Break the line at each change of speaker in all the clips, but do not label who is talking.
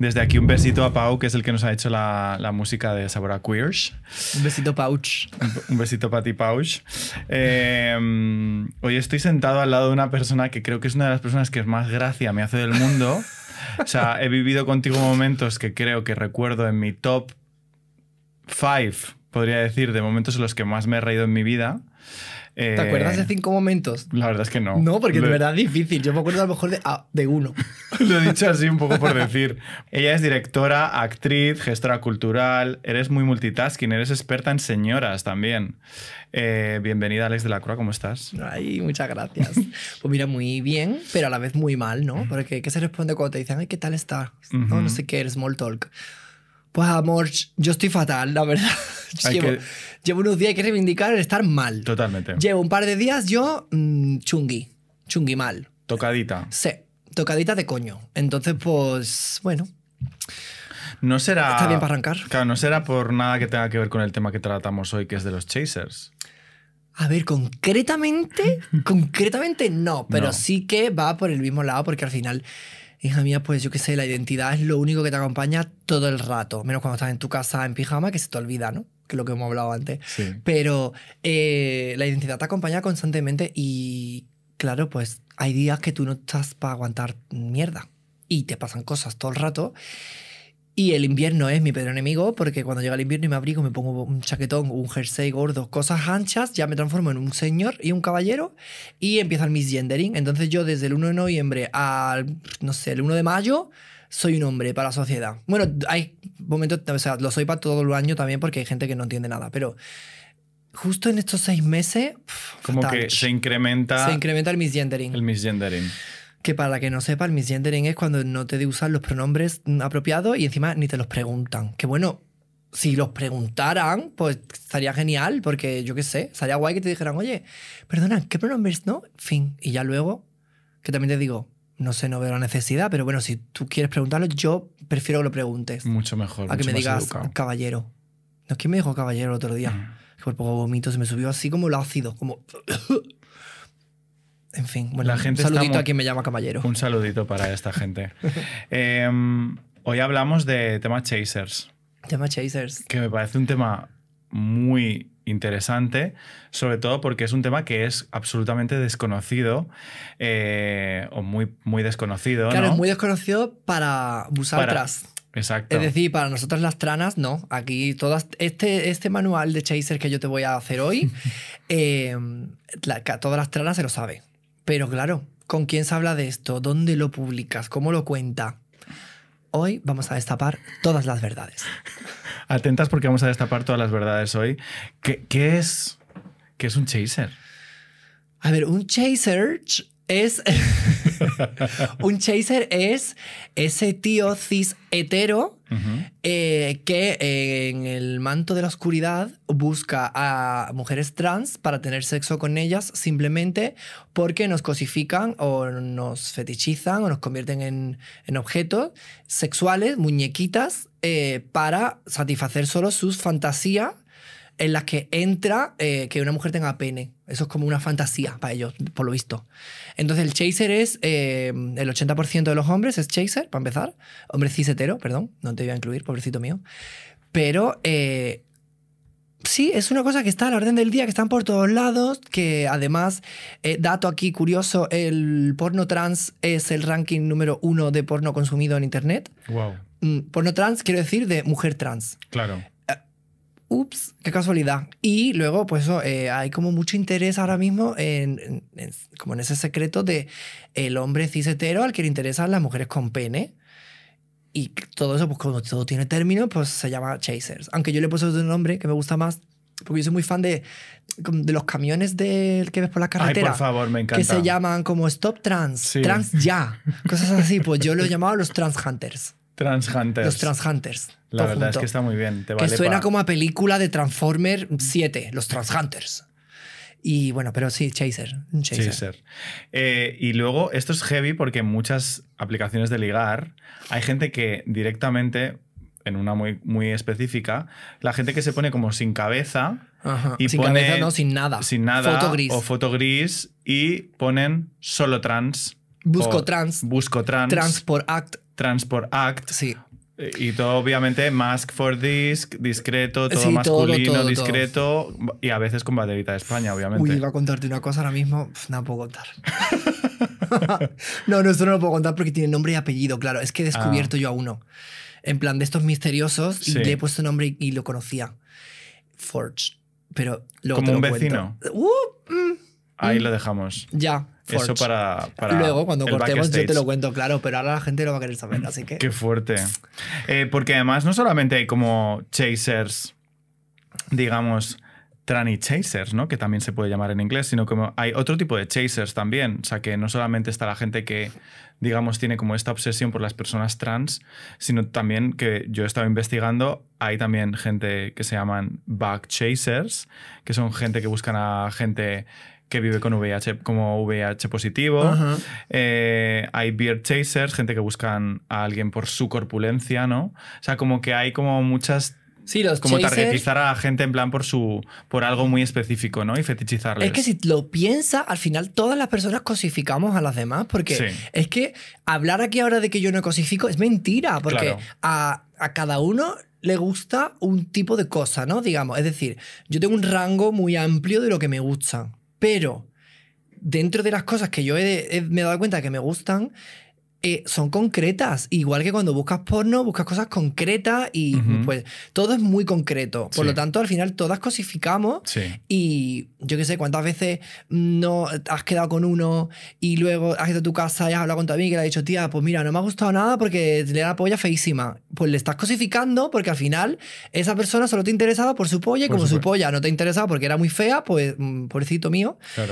Desde aquí un besito a Pau, que es el que nos ha hecho la, música de Sabor a Queers. Un besito Pouch. Un besito para ti, Pouch. Eh, hoy estoy sentado al lado de una persona que creo que es una de las personas que más gracia me hace del mundo. O sea, he vivido contigo momentos que creo que recuerdo en mi top 5, podría decir, de momentos en los que más me he reído en mi vida. ¿Te acuerdas de eh,
cinco momentos?
La verdad es que no. No, porque de verdad
es difícil. Yo me acuerdo a lo mejor de, ah, uno.
lo he dicho así un poco por decir. Ella es directora, actriz, gestora cultural. Eres muy multitasking, eres experta en señoras también. Eh,
bienvenida, Alex de la Crua, ¿cómo estás? Ay, muchas gracias. pues mira, muy bien, pero a la vez muy mal, ¿no? Porque ¿qué se responde cuando te dicen, ay, ¿qué tal está? No, no sé qué, el small talk. Pues amor, yo estoy fatal, la verdad. Hay Llevo unos días que reivindicar el estar mal. Totalmente. Llevo un par de días yo Chungi, mm, chungui, chungui mal. Tocadita. Sí, tocadita de coño. Entonces, pues, bueno.
No será. Está bien para arrancar. Claro, no será por nada que tenga que ver con el tema que tratamos hoy, que es de los chasers.
A ver, concretamente, concretamente no, pero sí que va por el mismo lado, porque al final, hija mía, pues yo qué sé, la identidad es lo único que te acompaña todo el rato, menos cuando estás en tu casa en pijama, que se te olvida, ¿no? que lo que hemos hablado antes. Pero eh, la identidad te acompaña constantemente y, claro, pues hay días que tú no estás para aguantar mierda y te pasan cosas todo el rato. Y el invierno es mi peor enemigo porque cuando llega el invierno y me abrigo, me pongo un chaquetón, un jersey gordo, cosas anchas, ya me transformo en un señor y un caballero y empieza mis gendering Entonces yo desde el 1 de noviembre al, no sé, el 1 de mayo soy un hombre para la sociedad. Bueno, hay momentos, o sea, lo soy para todo el año también porque hay gente que no entiende nada, pero justo en estos seis meses... Como que
se incrementa... Se incrementa
el misgendering.
El misgendering.
Que para la que no sepa, el misgendering es cuando no te usan los pronombres apropiados y encima ni te los preguntan. Que bueno, si los preguntaran, pues estaría genial, porque yo qué sé, estaría guay que te dijeran, oye, perdona, ¿qué pronombres no? Fin. Y ya luego, que también te digo, no sé, no veo la necesidad, pero bueno, si tú quieres preguntarlo, yo prefiero que lo preguntes. Mucho mejor. A que me digas caballero. No que me dijo caballero el otro día. Mm. por poco vomito, se me subió así como el ácido, como... en fin, bueno, la gente un saludito a quien me llama caballero.
Un saludito para esta gente. Em, hoy hablamos de tema chasers. Tema chasers. Que me parece un tema muy interesante, sobre todo porque es un tema que es absolutamente desconocido eh, o muy, muy desconocido. Claro, es muy
desconocido para buscar atrás
Exacto. Es decir,
para nosotras las tranas, no. Aquí todas. Este, este manual de Chaser que yo te voy a hacer hoy, eh, todas las tranas se lo sabe. Pero claro, ¿con quién se habla de esto? ¿Dónde lo publicas? ¿Cómo lo cuenta? Hoy vamos a destapar todas las verdades.
atentas porque vamos a destapar todas las verdades hoy. ¿Qué, es, es
un chaser? A ver, un chaser es. un chaser es ese tío cis hetero eh, que eh, en el manto de la oscuridad busca a mujeres trans para tener sexo con ellas simplemente porque nos cosifican o nos fetichizan o nos convierten en, objetos sexuales, muñequitas, eh, para satisfacer solo sus fantasías en las que entra eh, que una mujer tenga pene. Eso es como una fantasía para ellos, por lo visto. Entonces el chaser es, eh, el 80% de los hombres es chaser, para empezar. Hombre cis hetero, perdón, no te voy a incluir, pobrecito mío. Pero eh, sí, es una cosa que está a la orden del día, que están por todos lados, que además, dato aquí curioso, el porno trans es el ranking número uno de porno consumido en Internet. Wow. Mm, porno trans quiero decir de mujer trans. Claro ups, qué casualidad. Y luego, pues eso, eh, hay como mucho interés ahora mismo en, como en ese secreto de el hombre cisetero al que le interesan las mujeres con pene. Y todo eso, pues cuando todo tiene término, pues se llama chasers. Aunque yo le he puesto otro nombre que me gusta más, porque yo soy muy fan de, de los camiones del que ves por la carretera. por favor, me encanta. Que se llaman como Stop Trans, Trans Ya, cosas así. Pues yo lo he llamado los Trans Hunters.
Transhunters. Los
Transhunters. La verdad es que está muy
bien. que suena
como a película de Transformer 7, los Transhunters. Y bueno, pero sí, Chaser. Chaser.
Eh, y luego, esto es heavy porque en muchas aplicaciones de ligar hay gente que directamente, en una muy, muy específica, la gente que se pone como sin cabeza.
Y sin cabeza, no, sin nada.
Sin nada. Foto gris. O foto gris y ponen solo trans. Busco trans. Busco trans. Trans por act Transport Act. Sí. Eh, y todo, obviamente, mask for Disc, discreto, todo masculino, discreto. Y a veces con banderita de España, obviamente. Uy, iba
a contarte una cosa ahora mismo. no puedo contar. no, no, esto no lo puedo contar porque tiene nombre y apellido, claro. Es que he ah. descubierto yo a uno. En plan, de estos misteriosos, le he puesto nombre y, lo conocía. Forge. Pero Como lo un vecino. Uh, mm,
Ahí mm. lo dejamos. Ya. Eso para, Luego, cuando cortemos, yo te lo cuento,
claro, pero ahora la gente lo va a querer saber, así que. Qué
fuerte. Eh, porque además, no solamente hay como chasers, digamos, tranny chasers, ¿no? Que también se puede llamar en inglés, sino como hay otro tipo de chasers también. O sea, que no solamente está la gente que, digamos, tiene como esta obsesión por las personas trans, sino también que yo he estado investigando, hay también gente que se llaman back chasers, que son gente que buscan a gente que vive con VH como VH positivo. Eh, hay beard chasers, gente que buscan a alguien por su corpulencia, ¿no? O sea, como que hay como muchas Sí, los como targetizar a la gente en plan por su por algo muy específico, ¿no? Y fetichizarles. Es que si
lo piensa al final todas las personas cosificamos a las demás, porque es que hablar aquí ahora de que yo no cosifico es mentira, porque a, a cada uno le gusta un tipo de cosa, ¿no? Digamos, es decir, yo tengo un rango muy amplio de lo que me gusta. Pero dentro de las cosas que yo me he dado cuenta que me gustan, eh, son concretas. Igual que cuando buscas porno, buscas cosas concretas y pues todo es muy concreto. Por lo tanto, al final todas cosificamos y yo qué sé, cuántas veces no has quedado con uno y luego has ido a tu casa y has hablado con tu amiga y le has dicho, tía, pues mira, no me ha gustado nada porque le la polla feísima. Pues le estás cosificando porque al final esa persona solo te interesaba por su polla y como su polla no te interesaba porque era muy fea, pues mm, pobrecito mío, eh,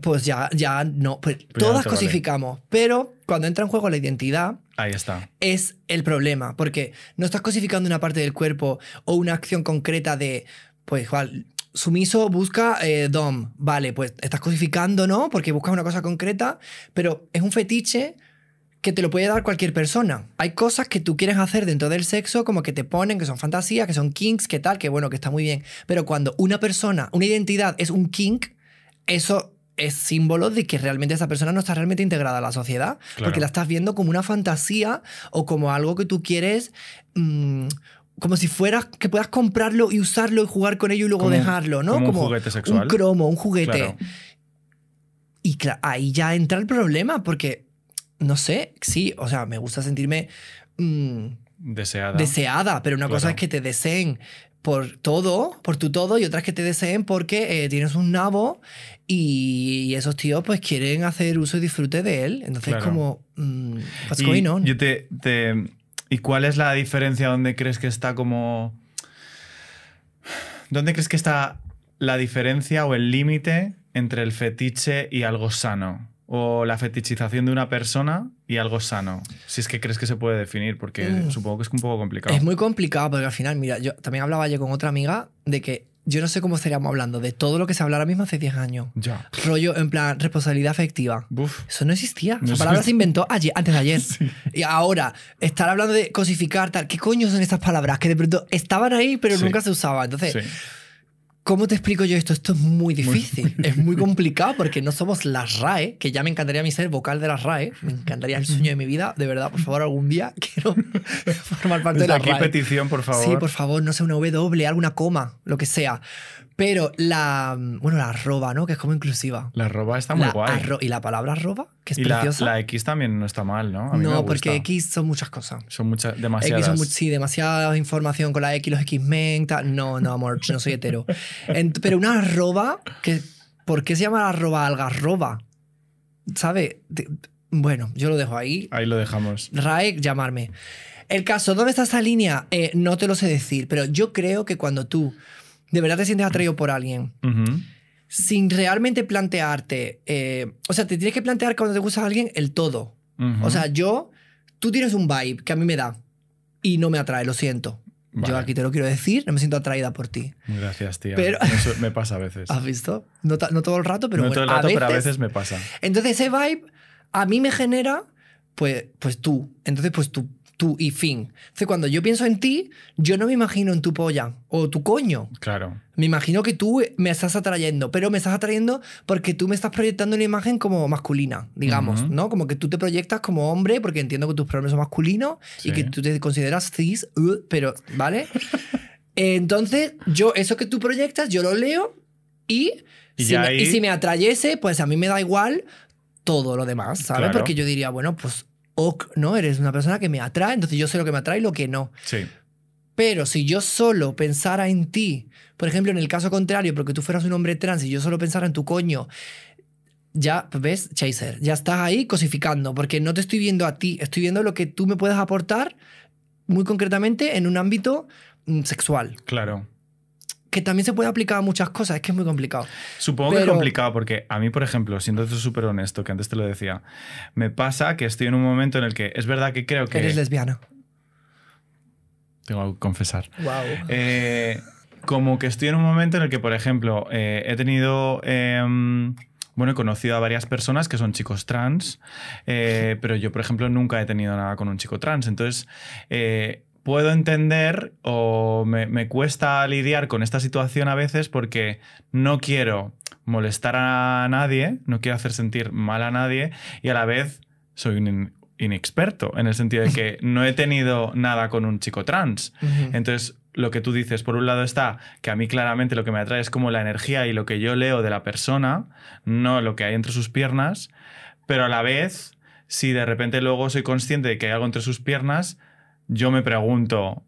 pues ya, ya no. Pues, pues todas cosificamos, pero cuando entra en juego la identidad, ahí está. Es el problema, porque no estás cosificando una parte del cuerpo o una acción concreta de, pues, igual, sumiso busca eh, dom, vale, pues estás cosificando, ¿no? Porque buscas una cosa concreta, pero es un fetiche que te lo puede dar cualquier persona. Hay cosas que tú quieres hacer dentro del sexo, como que te ponen, que son fantasías, que son kinks, que tal, que bueno, que está muy bien. Pero cuando una persona, una identidad es un kink, eso es símbolo de que realmente esa persona no está realmente integrada a la sociedad, porque la estás viendo como una fantasía o como algo que tú quieres... Mm, como si fueras que puedas comprarlo y usarlo y jugar con ello y luego dejarlo, ¿no? Como, un juguete sexual. Un cromo, un juguete. Y ahí ya entra el problema, porque no sé, sí, o sea, me gusta sentirme. Mm, deseada. Deseada, pero una cosa es que te deseen por todo, por tu todo, y otra que te deseen porque eh, tienes un nabo y esos tíos pues quieren hacer uso y disfrute de él. Entonces como, mm, y
Yo te, ¿Y cuál es la diferencia donde crees que está como... ¿Dónde crees que está la diferencia o el límite entre el fetiche y algo sano? O la fetichización de una persona y algo sano. Si es que crees que se puede definir, porque mm. supongo que es un poco complicado. Es
muy complicado, porque al final, mira, yo también hablaba yo con otra amiga de que yo no sé cómo estaríamos hablando de todo lo que se habla ahora mismo hace 10 años. Ya. Rollo, en plan, responsabilidad afectiva. Eso no existía. la palabra se inventó antes de ayer. Sí. Y ahora, estar hablando de cosificar, tal. ¿Qué coño son estas palabras que de pronto estaban ahí, pero nunca se usaban? Entonces. Sí ¿Cómo te explico yo esto? Esto es muy difícil, es muy complicado porque no somos las RAE, que ya me encantaría a mí ser vocal de las RAE, me encantaría el sueño de mi vida, de verdad, por favor, algún día quiero formar parte de la aquí petición, por favor. Sí, por favor, no sé, una W, alguna coma, lo que sea. Pero la. Bueno, la arroba, ¿no? Que es como inclusiva. La arroba está muy guay. Y la palabra arroba, que es preciosa. La,
X también no está mal, ¿no? no, porque X son muchas cosas. Son muchas, demasiadas. X
sí, demasiada información con la X, los X-Men, No, no, amor, no soy hetero. pero una arroba, que, ¿por qué se llama la arroba algarroba? ¿Sabes? Bueno, yo lo dejo ahí. Ahí lo dejamos. Raek, llamarme. El caso, ¿dónde está esa línea? Eh, no te lo sé decir, pero yo creo que cuando tú de verdad te sientes atraído por alguien, sin realmente plantearte, eh, o sea, te tienes que plantear cuando te gusta alguien el todo. O sea, yo, tú tienes un vibe que a mí me da y no me atrae, lo siento. Yo aquí te lo quiero decir, no me siento atraída por ti.
Gracias, tía. Pero... Eso me pasa a veces. ¿Has
visto? No, todo el rato, pero, no todo el rato, pero a veces me pasa. Entonces ese vibe a mí me genera, pues, pues tú. Entonces, pues tú tú y fin. Entonces, cuando yo pienso en ti, yo no me imagino en tu polla o tu coño. Claro. Me imagino que tú me estás atrayendo, pero me estás atrayendo porque tú me estás proyectando una imagen como masculina, digamos, ¿no? Como que tú te proyectas como hombre, porque entiendo que tus problemas son masculinos y que tú te consideras cis, uh, pero, ¿vale? Entonces, yo, eso que tú proyectas, yo lo leo y, si, me, atrayese, pues a mí me da igual todo lo demás, ¿sabes? Porque yo diría, bueno, pues ok, ¿no? Eres una persona que me atrae, entonces yo sé lo que me atrae y lo que no. Sí. Pero si yo solo pensara en ti, por ejemplo, en el caso contrario, porque tú fueras un hombre trans y yo solo pensara en tu coño, ya, ¿ves? Chaser, ya estás ahí cosificando, porque no te estoy viendo a ti, estoy viendo lo que tú me puedes aportar muy concretamente en un ámbito mm, sexual. Claro que también se puede aplicar a muchas cosas, es que es muy complicado. Supongo que es complicado
porque a mí, por ejemplo, siendo súper honesto, que antes te lo decía, me pasa que estoy en un momento en el que es verdad que creo que... Eres lesbiana. Tengo que confesar. Wow. Eh, como que estoy en un momento en el que, por ejemplo, eh, he tenido... Em, bueno, he conocido a varias personas que son chicos trans, eh, pero yo, por ejemplo, nunca he tenido nada con un chico trans. Entonces, puedo entender o me, cuesta lidiar con esta situación a veces porque no quiero molestar a nadie, no quiero hacer sentir mal a nadie y a la vez soy un inexperto en el sentido de que no he tenido nada con un chico trans. Entonces, lo que tú dices, por un lado está que a mí claramente lo que me atrae es como la energía y lo que yo leo de la persona, no lo que hay entre sus piernas, pero a la vez, si de repente luego soy consciente de que hay algo entre sus piernas, yo me pregunto,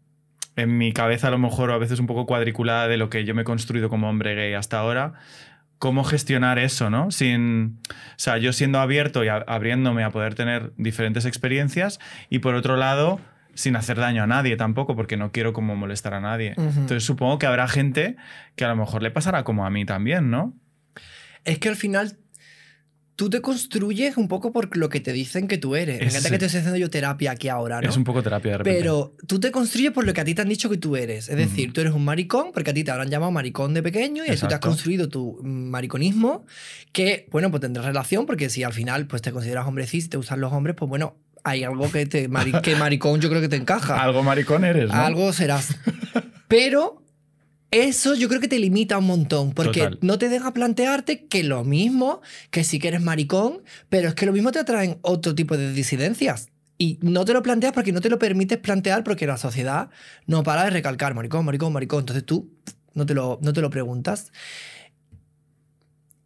en mi cabeza a lo mejor a veces un poco cuadriculada de lo que yo me he construido como hombre gay hasta ahora, cómo gestionar eso, ¿no? Sin, o sea, yo siendo abierto y abriéndome a poder tener diferentes experiencias y por otro lado, sin hacer daño a nadie tampoco, porque no quiero como molestar a nadie. Entonces supongo que habrá gente que a lo mejor le pasará como a mí también, ¿no?
Es que al final tú te construyes un poco por lo que te dicen que tú eres. Me encanta que te estoy haciendo yo terapia aquí ahora, ¿no? Es un poco
terapia de Pero
tú te construyes por lo que a ti te han dicho que tú eres. Es decir, tú eres un maricón, porque a ti te habrán llamado maricón de pequeño y eso tú te has construido tu mariconismo, que, bueno, pues tendrás relación, porque si al final pues te consideras hombre cis y te usan los hombres, pues bueno, hay algo que, te, que maricón yo creo que te encaja. algo maricón eres, ¿no? Algo serás. Pero eso yo creo que te limita un montón, porque no te deja plantearte que lo mismo, que si que eres maricón, pero es que lo mismo te atraen otro tipo de disidencias. Y no te lo planteas porque no te lo permites plantear porque la sociedad no para de recalcar maricón, maricón, maricón. Entonces tú no te lo, no te lo preguntas.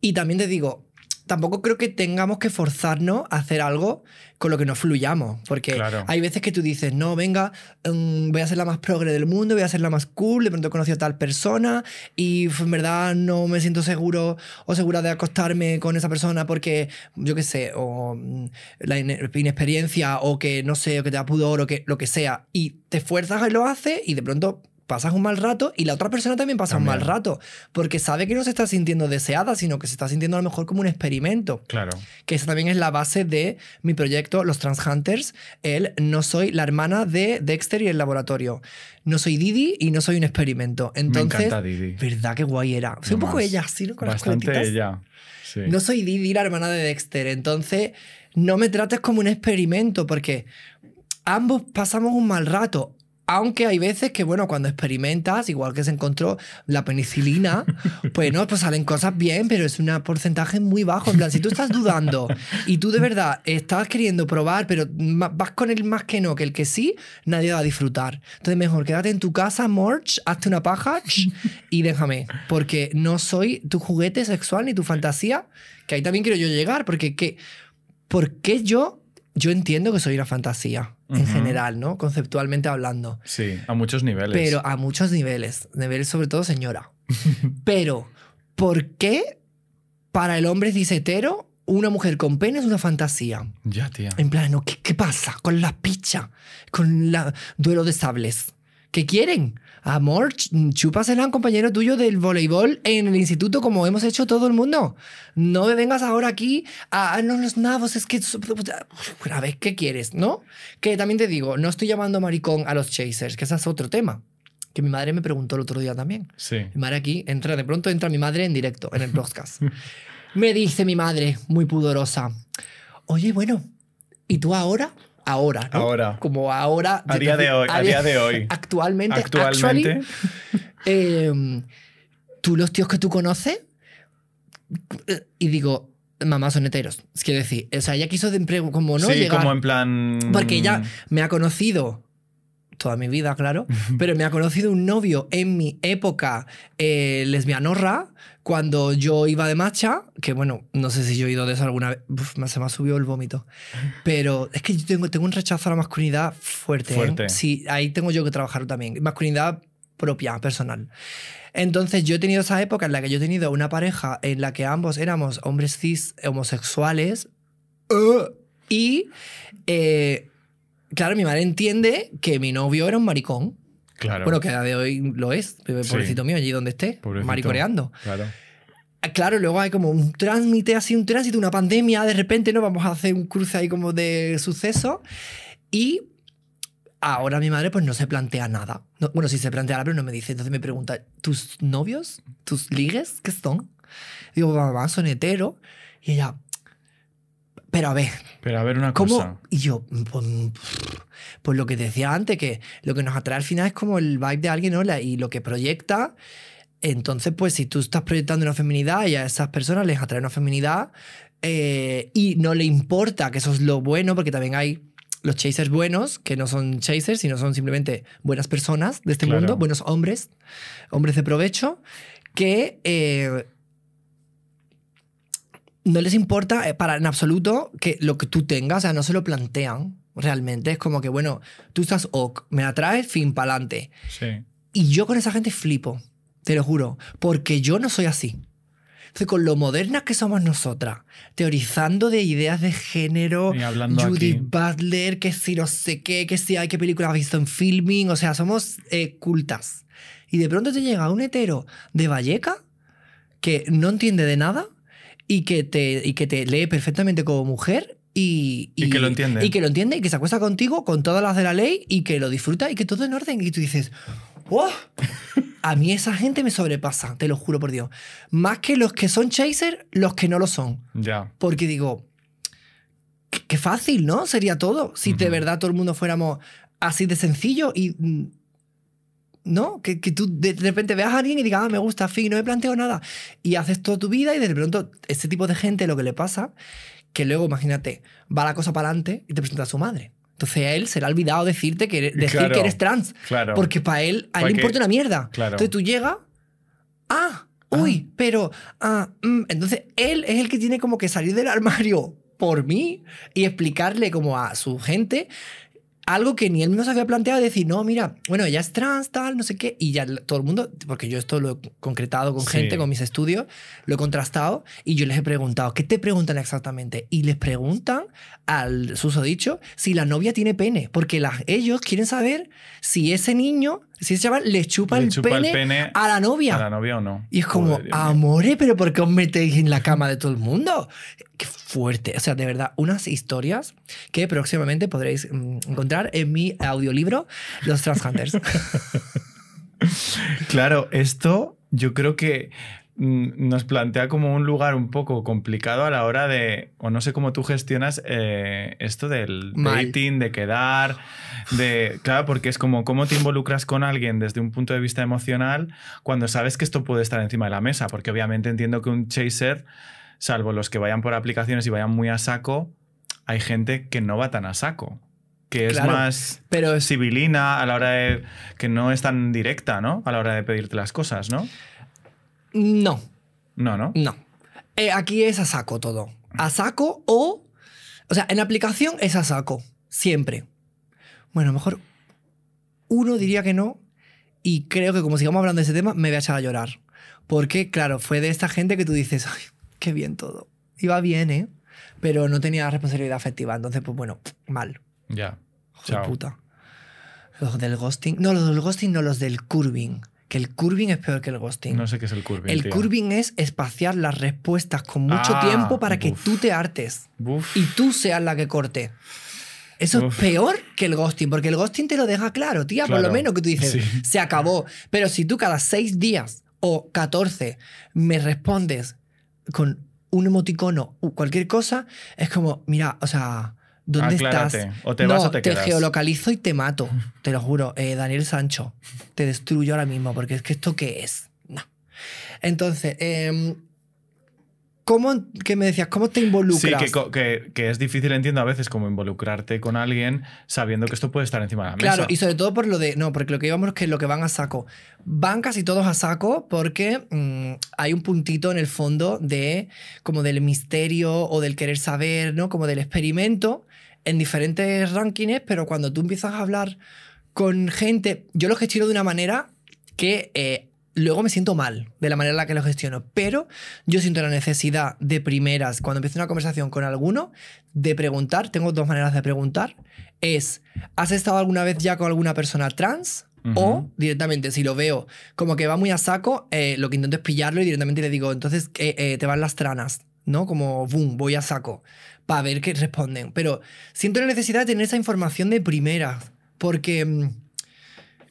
Y también te digo, tampoco creo que tengamos que forzarnos a hacer algo con lo que no fluyamos. Porque hay veces que tú dices, no, venga, mm, voy a ser la más progre del mundo, voy a ser la más cool, de pronto he conocido a tal persona y en verdad no me siento seguro o segura de acostarme con esa persona porque, yo qué sé, o mm, la inexperiencia o que no sé, o que te da pudor o que lo que sea. Y te fuerzas y lo haces y de pronto pasas un mal rato y la otra persona también pasa un mal rato, porque sabe que no se está sintiendo deseada, sino que se está sintiendo a lo mejor como un experimento. Claro. Que esa también es la base de mi proyecto, Los Trans Hunters, el no soy la hermana de Dexter y el laboratorio. No soy Didi y no soy un experimento. Entonces, Me encanta Didi. ¿Verdad que guay era? Soy un poco ella, ¿sí? ¿no? Con las ella. No soy Didi, la hermana de Dexter. Entonces, no me trates como un experimento, porque ambos pasamos un mal rato. Aunque hay veces que, bueno, cuando experimentas, igual que se encontró la penicilina, pues no, pues salen cosas bien, pero es un porcentaje muy bajo. En plan, si tú estás dudando y tú de verdad estás queriendo probar, pero vas con el más que no que el que sí, nadie va a disfrutar. Entonces, mejor quédate en tu casa, Morch, hazte una paja y déjame, porque no soy tu juguete sexual ni tu fantasía, que ahí también quiero yo llegar, porque ¿qué? ¿por qué yo yo entiendo que soy una fantasía en general, ¿no? Conceptualmente hablando.
Sí, a muchos niveles. Pero
a muchos niveles, niveles sobre todo señora. pero, ¿por qué para el hombre cisetero una mujer con pene es una fantasía?
Ya, tía. En
plan, ¿qué, pasa con la picha? Con la duelo de sables. ¿Qué quieren? amor, chúpasela a un compañero tuyo del voleibol en el instituto como hemos hecho todo el mundo. No me vengas ahora aquí a, no los nabos, es que A ver, ¿qué quieres, ¿no? Que también te digo, no estoy llamando maricón a los chasers, que ese es otro tema que mi madre me preguntó el otro día también. Sí. Mi madre aquí entra, de pronto entra mi madre en directo, en el podcast. me dice mi madre, muy pudorosa, oye, bueno, ¿y tú ahora? ahora. Como ahora. A día de hoy. día de hoy. Actualmente. Actualmente. Em, tú, los tíos que tú conoces, eh, y digo, mamá son heteros. Es decir, o sea, ella quiso de, empleo como no. Sí, como en plan. Porque ella mm. me ha conocido toda mi vida, claro, pero me ha conocido un novio en mi época eh, lesbianorra cuando yo iba de marcha, que bueno, no sé si yo he ido de eso alguna vez, se me ha subido el vómito, pero es que yo tengo, tengo un rechazo a la masculinidad fuerte. ¿eh? fuerte. Sí, ahí tengo yo que trabajar también. Masculinidad propia, personal. Entonces yo he tenido esa época en la que yo he tenido una pareja en la que ambos éramos hombres cis homosexuales y, eh, claro, mi madre entiende que mi novio era un maricón. Claro. Bueno, que a de hoy lo es, eh, pobrecito mío, allí donde esté, maricoreando. Claro. Ah, claro, luego hay como un trámite, así un tránsito, una pandemia, de repente, ¿no? Vamos a hacer un cruce ahí como de suceso. Y ahora mi madre pues no se plantea nada. No, bueno, sí se plantea, pero no me dice. Entonces me pregunta, ¿tus novios? ¿Tus ligues? ¿Qué son? Digo, mamá, son hetero. Y ella, pero a ver.
Pero a ver una ¿cómo? cosa.
Y yo, pues, pues lo que decía antes, que lo que nos atrae al final es como el vibe de alguien, y lo que proyecta. Entonces, pues si tú estás proyectando una feminidad y a esas personas les atrae una feminidad eh, y no le importa que eso es lo bueno, porque también hay los chasers buenos, que no son chasers, sino son simplemente buenas personas de este mundo, buenos hombres, hombres de provecho, que... Eh, no les importa eh, para en absoluto que lo que tú tengas, o sea, no se lo plantean realmente. Es como que, bueno, tú estás ok, me atraes, fin, pa'lante. Y yo con esa gente flipo, te lo juro, porque yo no soy así. con lo modernas que somos nosotras, teorizando de ideas de género, Judith Butler, que si no sé qué, que si hay qué película has visto en filming, o sea, somos eh, cultas. Y de pronto te llega un hetero de Valleca que no entiende de nada y que te, y que te lee perfectamente como mujer y,
y, que lo entiende. Y que
lo entiende y que se acuesta contigo con todas las de la ley y que lo disfruta y que todo en orden. Y tú dices, ¡Wow! A mí esa gente me sobrepasa, te lo juro por Dios. Más que los que son chasers los que no lo son. Ya. Porque digo, qué fácil, ¿no? Sería todo. Si de verdad todo el mundo fuéramos así de sencillo y. Mm, ¿No? Que, tú de repente veas a alguien y digas, ah, me gusta, fin, no me planteo nada. Y haces toda tu vida y de pronto, ese tipo de gente lo que le pasa que luego, imagínate, va la cosa para adelante y te presenta a su madre. Entonces a él se le ha olvidado decirte que, decir que eres trans. Porque para él, a él le importa una mierda. Claro. Entonces tú llegas, ah, ah. uy, pero, ah, mm, entonces él es el que tiene como que salir del armario por mí y explicarle como a su gente algo que ni él mismo se había planteado, decir, no, mira, bueno, ella es trans, tal, no sé qué, y ya todo el mundo, porque yo esto lo he concretado con gente, con mis estudios, lo he contrastado y yo les he preguntado, ¿qué te preguntan exactamente? Y les preguntan al dicho, si la novia tiene pene, porque ellos quieren saber si ese niño si ese chaval le chupa, el, pene a la novia. A
la novia o no.
Y es como, amore pero ¿por qué os metéis en la cama de todo el mundo? Qué fuerte. O sea, de verdad, unas historias que próximamente podréis mm, encontrar en mi audiolibro Los Hunters.
claro, esto yo creo que mm, nos plantea como un lugar un poco complicado a la hora de, o no sé cómo tú gestionas eh, esto del dating, de quedar, de, claro, porque es como cómo te involucras con alguien desde un punto de vista emocional cuando sabes que esto puede estar encima de la mesa, porque obviamente entiendo que un chaser salvo los que vayan por aplicaciones y vayan muy a saco, hay gente que no va tan a saco. Que es más civilina a la hora de. que no es tan directa, ¿no? A la hora de pedirte las cosas, ¿no? No. No, ¿no? No.
Eh, aquí es a saco todo. A saco o. O sea, en aplicación es a saco. Siempre. Bueno, a lo mejor uno diría que no. Y creo que como sigamos hablando de ese tema, me voy a echar a llorar. Porque, claro, fue de esta gente que tú dices, qué bien todo. Iba bien, ¿eh? Pero no tenía responsabilidad afectiva. Entonces, pues bueno, mal. Ya. Yeah. puta. Los del ghosting. No, los del ghosting no, los del curving. Que el curving es peor que el ghosting. No
sé qué es el curving. El curving
es espaciar las respuestas con mucho ah, tiempo para que tú te hartes. Y tú seas la que corte. Eso es peor que el ghosting, porque el ghosting te lo deja claro, tía, por lo menos que tú dices, se acabó. Pero si tú cada seis días o catorce me respondes, con un emoticono, cualquier cosa, es como, mira, o sea, ¿dónde estás? te no, te, geolocalizo y te mato, te lo juro. Eh, Daniel Sancho, te destruyo ahora mismo, porque es que esto qué es. No. Entonces, eh, ¿Cómo, que me decías, cómo te involucras? Sí,
que, es difícil, entiendo a veces, como involucrarte con alguien sabiendo que esto puede estar encima de la mesa. Claro, y
sobre todo por lo de, no, porque lo que íbamos es que lo que van a saco. Van casi todos a saco porque mm, hay un puntito en el fondo de, como del misterio o del querer saber, ¿no? Como del experimento en diferentes rankings, pero cuando tú empiezas a hablar con gente, yo lo gestiono de una manera que eh, Luego me siento mal de la manera en la que lo gestiono, pero yo siento la necesidad de primeras, cuando empiezo una conversación con alguno, de preguntar. Tengo dos maneras de preguntar. Es, ¿has estado alguna vez ya con alguna persona trans? O directamente, si lo veo como que va muy a saco, eh, lo que intento es pillarlo y directamente le digo, entonces eh, eh, te van las tranas, ¿no? Como, boom, voy a saco, para ver qué responden. Pero siento la necesidad de tener esa información de primera. porque mm,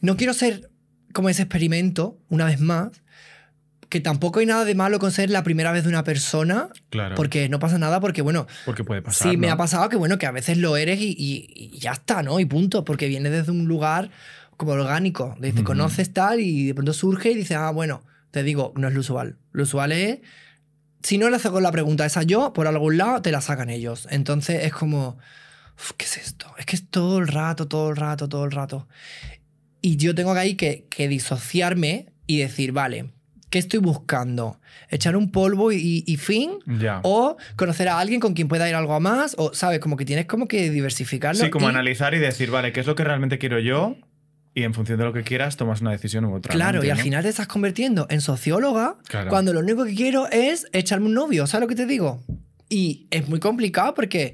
no quiero ser como ese experimento, una vez más, que tampoco hay nada de malo con ser la primera vez de una persona. Porque no pasa nada, porque bueno.
Porque puede pasar. Sí, me ha
pasado que bueno, que a veces lo eres y, ya está, ¿no? Y punto. Porque viene desde un lugar como orgánico. te conoces tal y de pronto surge y dice ah, bueno, te digo, no es lo usual. Lo usual es. Si no le haces la pregunta esa yo, por algún lado te la sacan ellos. Entonces es como. ¿Qué es esto? Es que es todo el rato, todo el rato, todo el rato. Y yo tengo ahí que, disociarme y decir, vale, ¿qué estoy buscando? ¿Echar un polvo y, fin? ¿O conocer a alguien con quien pueda ir algo a más? ¿O sabes? Como que tienes como que diversificarlo. Sí, como
analizar y decir, vale, ¿qué es lo que realmente quiero yo? Y en función de lo que quieras, tomas una decisión u otra. Claro, y al final
te estás convirtiendo en socióloga cuando lo único que quiero es echarme un novio. ¿Sabes lo que te digo? Y es muy complicado porque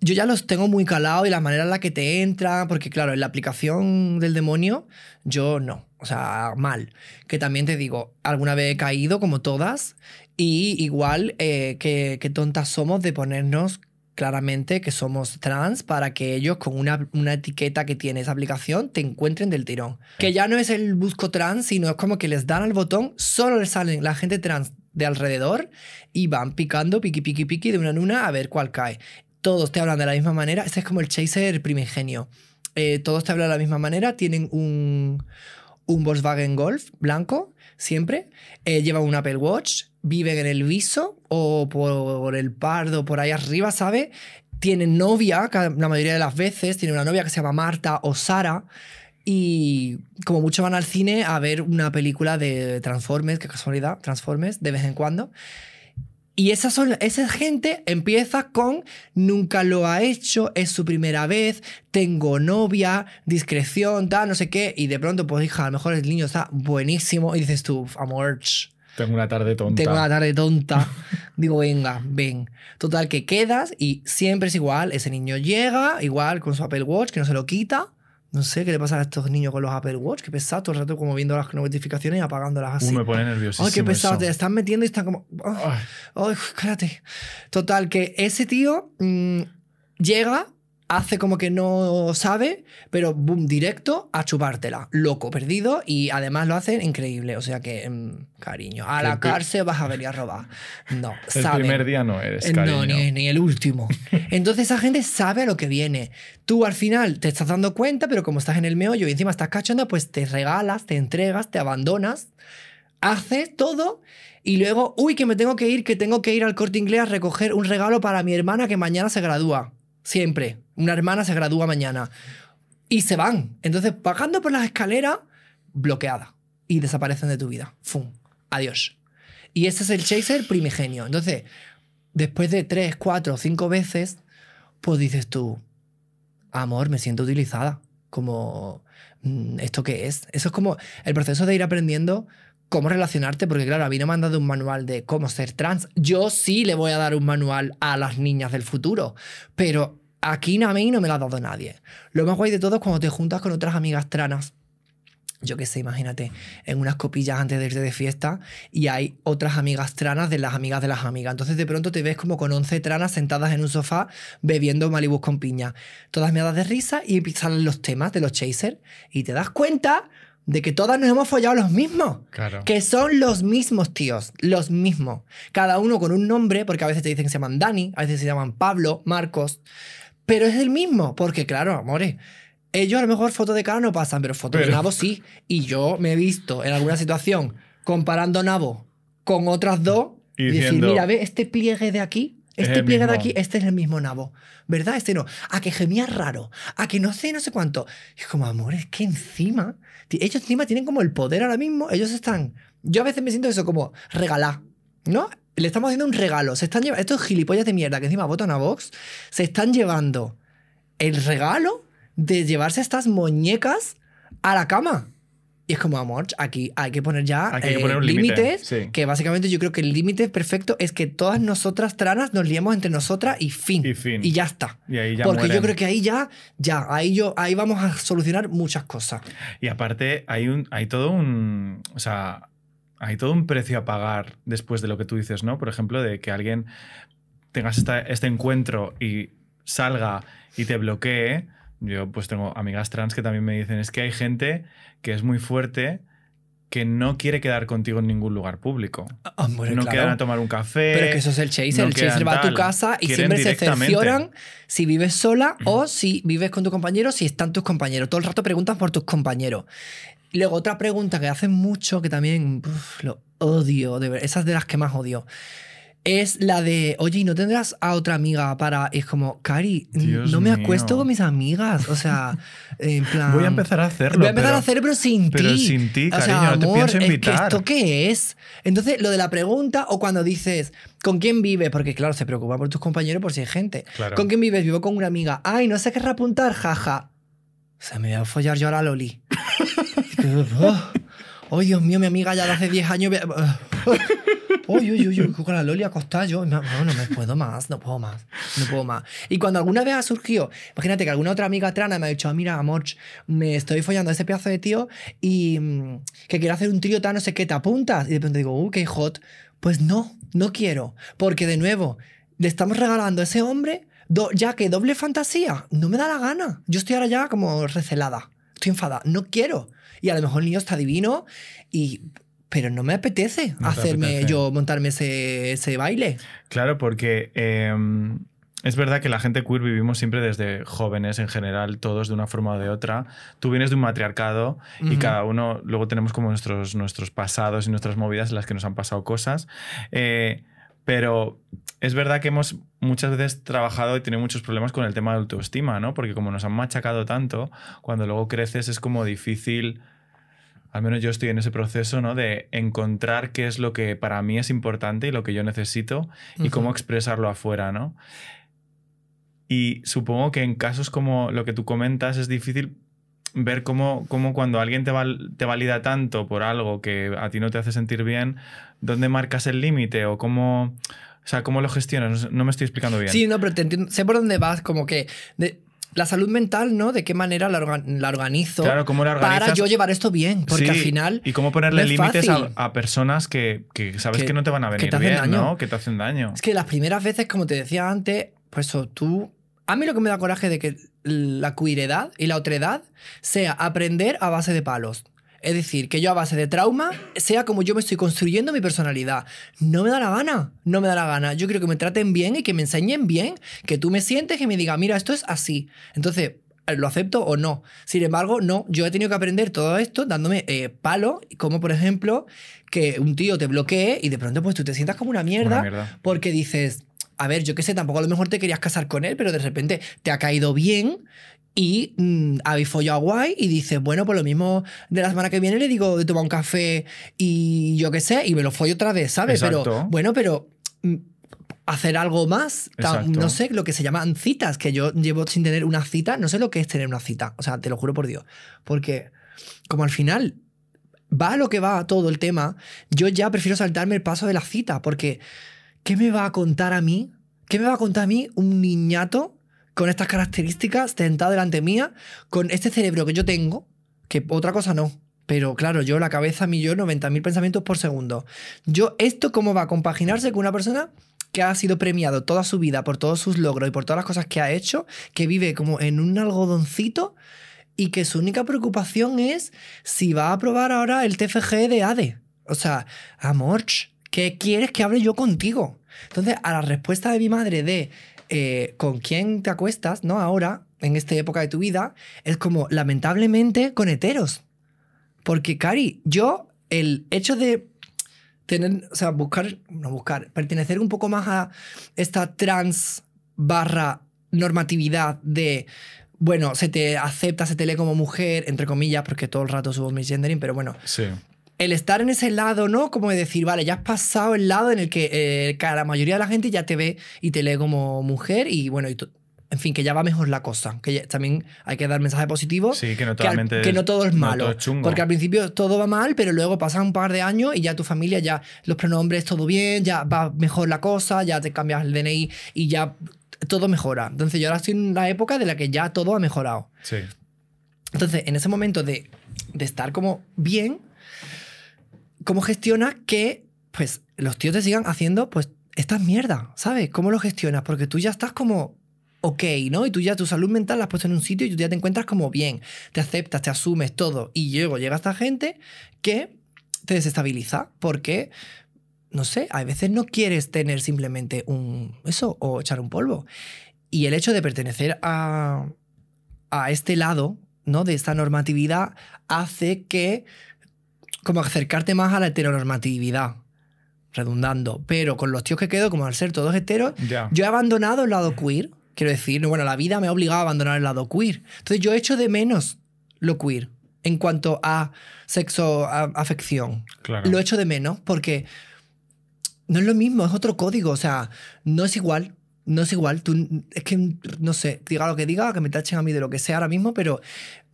yo ya los tengo muy calados y la manera en la que te entran, porque claro, en la aplicación del demonio yo no, o sea, mal. Que también te digo, alguna vez he caído como todas y igual eh, que, tontas somos de ponernos claramente que somos trans para que ellos con una, una, etiqueta que tiene esa aplicación te encuentren del tirón. Que ya no es el busco trans, sino es como que les dan al botón, solo les salen la gente trans de alrededor y van picando piqui piqui piqui de una en una a ver cuál cae todos te hablan de la misma manera. Ese es como el Chaser primigenio. Eh, todos te hablan de la misma manera, tienen un, un Volkswagen Golf blanco, siempre, eh, llevan un Apple Watch, viven en el Viso o por el Pardo, por ahí arriba, ¿sabe? Tienen novia, la mayoría de las veces, tienen una novia que se llama Marta o Sara. Y como mucho van al cine a ver una película de Transformers, Que casualidad, Transformers, de vez en cuando. Y esa, son, esa gente empieza con nunca lo ha hecho, es su primera vez, tengo novia, discreción, tal, no sé qué. Y de pronto, pues hija, a lo mejor el niño está buenísimo y dices tú, amor, tengo una tarde tonta. Tengo una tarde tonta. Digo, venga, ven. Total, que quedas y siempre es igual. Ese niño llega, igual con su Apple Watch, que no se lo quita. No sé qué le pasa a estos niños con los Apple Watch, Qué pesado todo el rato como viendo las notificaciones y apagándolas así. me pone nervioso. Ay, qué pesado, te están metiendo y están como. ¡ah! Ay, oh, Total, que ese tío mm, llega hace como que no sabe, pero boom, directo a chupártela. Loco, perdido y además lo hacen increíble. O sea que, mm, cariño, a la cárcel vas a venir a robar. No, El primer día no eres, cariño. No, ni, el último. Entonces esa gente sabe a lo que viene. Tú al final te estás dando cuenta, pero como estás en el meollo y encima estás cachando, pues te regalas, te entregas, te abandonas, haces todo y luego, uy, que me tengo que ir, que tengo que ir al corte inglés a recoger un regalo para mi hermana que mañana se gradúa siempre. Una hermana se gradúa mañana. Y se van. Entonces, bajando por las escaleras, bloqueada. Y desaparecen de tu vida. ¡Fum! Adiós. Y ese es el chaser primigenio. Entonces, después de tres, cuatro, cinco veces, pues dices tú, amor, me siento utilizada. Como, mm, ¿esto qué es? Eso es como el proceso de ir aprendiendo cómo relacionarte, porque claro, a mí no un manual de cómo ser trans. Yo sí le voy a dar un manual a las niñas del futuro, pero Aquí a mí no me la ha dado nadie. Lo más guay de todo es cuando te juntas con otras amigas tranas yo qué sé, imagínate, en unas copillas antes de irte de fiesta y hay otras amigas tranas de las amigas de las amigas. Entonces de pronto te ves como con 11 tranas sentadas en un sofá bebiendo malibus con piña. Todas me de risa y salen los temas de los chasers y te das cuenta de que todas nos hemos follado los mismos. Claro. Que son los mismos tíos, los mismos. Cada uno con un nombre, porque a veces te dicen que se llaman Dani, a veces se llaman Pablo, Marcos. Pero es el mismo, porque claro, amores. Ellos a lo mejor fotos de cara no pasan, pero fotos de nabo sí. Y yo me he visto en alguna situación comparando nabo con otras dos y, decir, mira, ve este pliegue de aquí, este pliegue de aquí, este es el mismo nabo. ¿Verdad? Este no. A que gemía raro, a que no sé, no sé cuánto. Y es como, amores, que encima, ellos encima tienen como el poder ahora mismo, ellos están. Yo a veces me siento eso como regalar, ¿no? Le estamos haciendo un regalo. Se están Estos gilipollas de mierda que encima votan a Vox. Se están llevando el regalo de llevarse estas muñecas a la cama. Y es como, amor, aquí hay que poner ya que eh, límites. Que básicamente yo creo que el límite perfecto es que todas nosotras tranas nos liemos entre nosotras y fin. Y, ya está. Porque yo creo que ahí ya, ya, ahí, yo, ahí vamos a solucionar muchas cosas.
Y aparte, hay, un, hay todo un. O sea, hay todo un precio a pagar después de lo que tú dices, ¿no? Por ejemplo, de que alguien tengas este encuentro y salga y te bloquee. Yo pues tengo amigas trans que también me dicen, es que hay gente que es muy fuerte que no quiere quedar contigo en ningún lugar público. Ah, ah, no quedan a tomar un café. Pero que eso es el chaser. el chaser va a tu casa y siempre se excepcionan
si vives sola o si vives con tu compañero, si están tus compañeros. Todo el rato preguntas por tus compañeros. Luego, otra pregunta que hacen mucho, que también lo odio, de esas de las que más odio, es la de, oye, no tendrás a otra amiga para...? es como, Cari, no me acuesto con mis amigas, o sea, en plan... Voy a empezar a hacerlo. Voy a empezar a hacerlo pero sin ti. Pero sin ti, cariño, no te pienso invitar. que ¿Esto qué es? Entonces, lo de la pregunta o cuando dices, ¿con quién vives? Porque claro, se preocupa por tus compañeros por si hay gente. ¿Con quién vives? Vivo con una amiga. Ay, no sé qué repuntar jaja. se me voy a follar yo a Loli. oh, Dios mío, mi amiga ya de hace 10 años. Uy, uy, uy, con la Loli acostada yo. No, no me puedo más, no puedo más, no puedo más. Y cuando alguna vez ha surgido, imagínate que alguna otra amiga trana me ha dicho, ah, mira, amor, me estoy follando a ese pedazo de tío y mm, que quiero hacer un trío tan no sé qué, te apuntas. Y de pronto digo, uh, qué hot. Pues no, no quiero. Porque de nuevo, le estamos regalando a ese hombre ya que doble fantasía. No me da la gana. Yo estoy ahora ya como recelada estoy enfadada, no quiero. Y a lo mejor el niño está divino y pero no me apetece hacerme yo montarme ese, baile.
Claro, porque em, es verdad que la gente queer vivimos siempre desde jóvenes en general, todos de una forma o de otra. Tú vienes de un matriarcado y cada uno, luego tenemos como nuestros, nuestros pasados y nuestras movidas en las que nos han pasado cosas. Eh, pero es verdad que hemos muchas veces trabajado y tenido muchos problemas con el tema de autoestima, ¿no? Porque como nos han machacado tanto, cuando luego creces es como difícil, al menos yo estoy en ese proceso, ¿no? De encontrar qué es lo que para mí es importante y lo que yo necesito y cómo expresarlo afuera, ¿no? Y supongo que en casos como lo que tú comentas es difícil ver cómo, cuando alguien te, te valida tanto por algo que a ti no te hace sentir bien, ¿dónde marcas el límite o cómo... sea, ¿cómo lo gestionas? No me estoy explicando bien. Sí,
no, pero entiendo. Sé por dónde vas, como que. De, la salud mental, ¿no? ¿De qué manera la, organizo? Claro, Para yo llevar esto bien, porque al final. Y cómo ponerle límites a,
personas que, sabes que, no te van a venir que bien, daño. ¿no? Que te hacen daño.
Es que las primeras veces, como te decía antes, pues tú a mí lo que me da coraje de que la cuiredad y la otredad sea aprender a base de palos. Es decir, que yo a base de trauma sea como yo me estoy construyendo mi personalidad. No me da la gana, no me da la gana. Yo quiero que me traten bien y que me enseñen bien, que tú me sientes y me digas, mira, esto es así. Entonces, eh, ¿lo acepto o no? Sin embargo, no, yo he tenido que aprender todo esto dándome palos, eh, palo, como por ejemplo que un tío te bloquee y de pronto pues tú te sientas como Una mierda. porque dices, a ver, yo qué sé, tampoco a lo mejor te querías casar con él, pero de repente te ha caído bien y mmm, habéis follado guay y dices, bueno, pues lo mismo de la semana que viene le digo de tomar un café y yo qué sé, y me lo follo otra vez, ¿sabes? Pero bueno, pero mm, hacer algo más, no sé, lo que se llaman citas, que yo llevo sin tener una cita, no sé lo que es tener una cita, o sea, te lo juro por Dios, porque como al final va lo que va todo el tema, yo ya prefiero saltarme el paso de la cita, porque ¿qué me va a contar a mí? ¿Qué me va a contar a mí un niñato con estas características sentado delante mía, con este cerebro que yo tengo, que otra cosa no? Pero claro, yo la cabeza a mí yo 90.000 pensamientos por segundo. Yo, ¿esto cómo va a compaginarse con una persona que ha sido premiado toda su vida por todos sus logros y por todas las cosas que ha hecho, que vive como en un algodoncito y que su única preocupación es si va a aprobar ahora el TFG de ADE? O sea, amor, ¿qué quieres que hable yo contigo? Entonces, a la respuesta de mi madre de eh, con quién te acuestas, ¿no? Ahora, en esta época de tu vida, es como, lamentablemente, con heteros. Porque, Cari, yo, el hecho de tener, o sea, buscar, no buscar, pertenecer un poco más a esta trans barra normatividad de, bueno, se te acepta, se te lee como mujer, entre comillas, porque todo el rato subo mi gendering, pero bueno, sí el estar en ese lado, ¿no? Como de decir, vale, ya has pasado el lado en el que, eh, la mayoría de la gente ya te ve y te lee como mujer y bueno, y en fin, que ya va mejor la cosa. Que también hay que dar mensaje positivo. Sí, que no, que, no todo es malo. porque al principio todo va mal, pero luego pasan un par de años y ya tu familia, ya los pronombres, todo bien, ya va mejor la cosa, ya te cambias el DNI y ya todo mejora. Entonces yo ahora estoy en la época de la que ya todo ha mejorado. Sí. Entonces, en ese momento de, de estar como bien, ¿Cómo gestionas que pues, los tíos te sigan haciendo pues, estas mierdas? ¿Sabes? ¿Cómo lo gestionas? Porque tú ya estás como ok, ¿no? Y tú ya tu salud mental la has puesto en un sitio y tú ya te encuentras como bien, te aceptas, te asumes todo. Y luego llega esta gente que te desestabiliza porque, no sé, a veces no quieres tener simplemente un eso o echar un polvo. Y el hecho de pertenecer a, a este lado, ¿no? De esta normatividad hace que como acercarte más a la heteronormatividad, redundando. Pero con los tíos que quedo, como al ser todos heteros, yo he abandonado el lado queer. Quiero decir, bueno, la vida me ha obligado a abandonar el lado queer. Entonces yo echo de menos lo queer en cuanto a sexo, a afección. Lo echo de menos porque no es lo mismo, es otro código. O sea, no es igual. No es igual, tú, es que no sé, diga lo que diga, que me tachen a mí de lo que sea ahora mismo, pero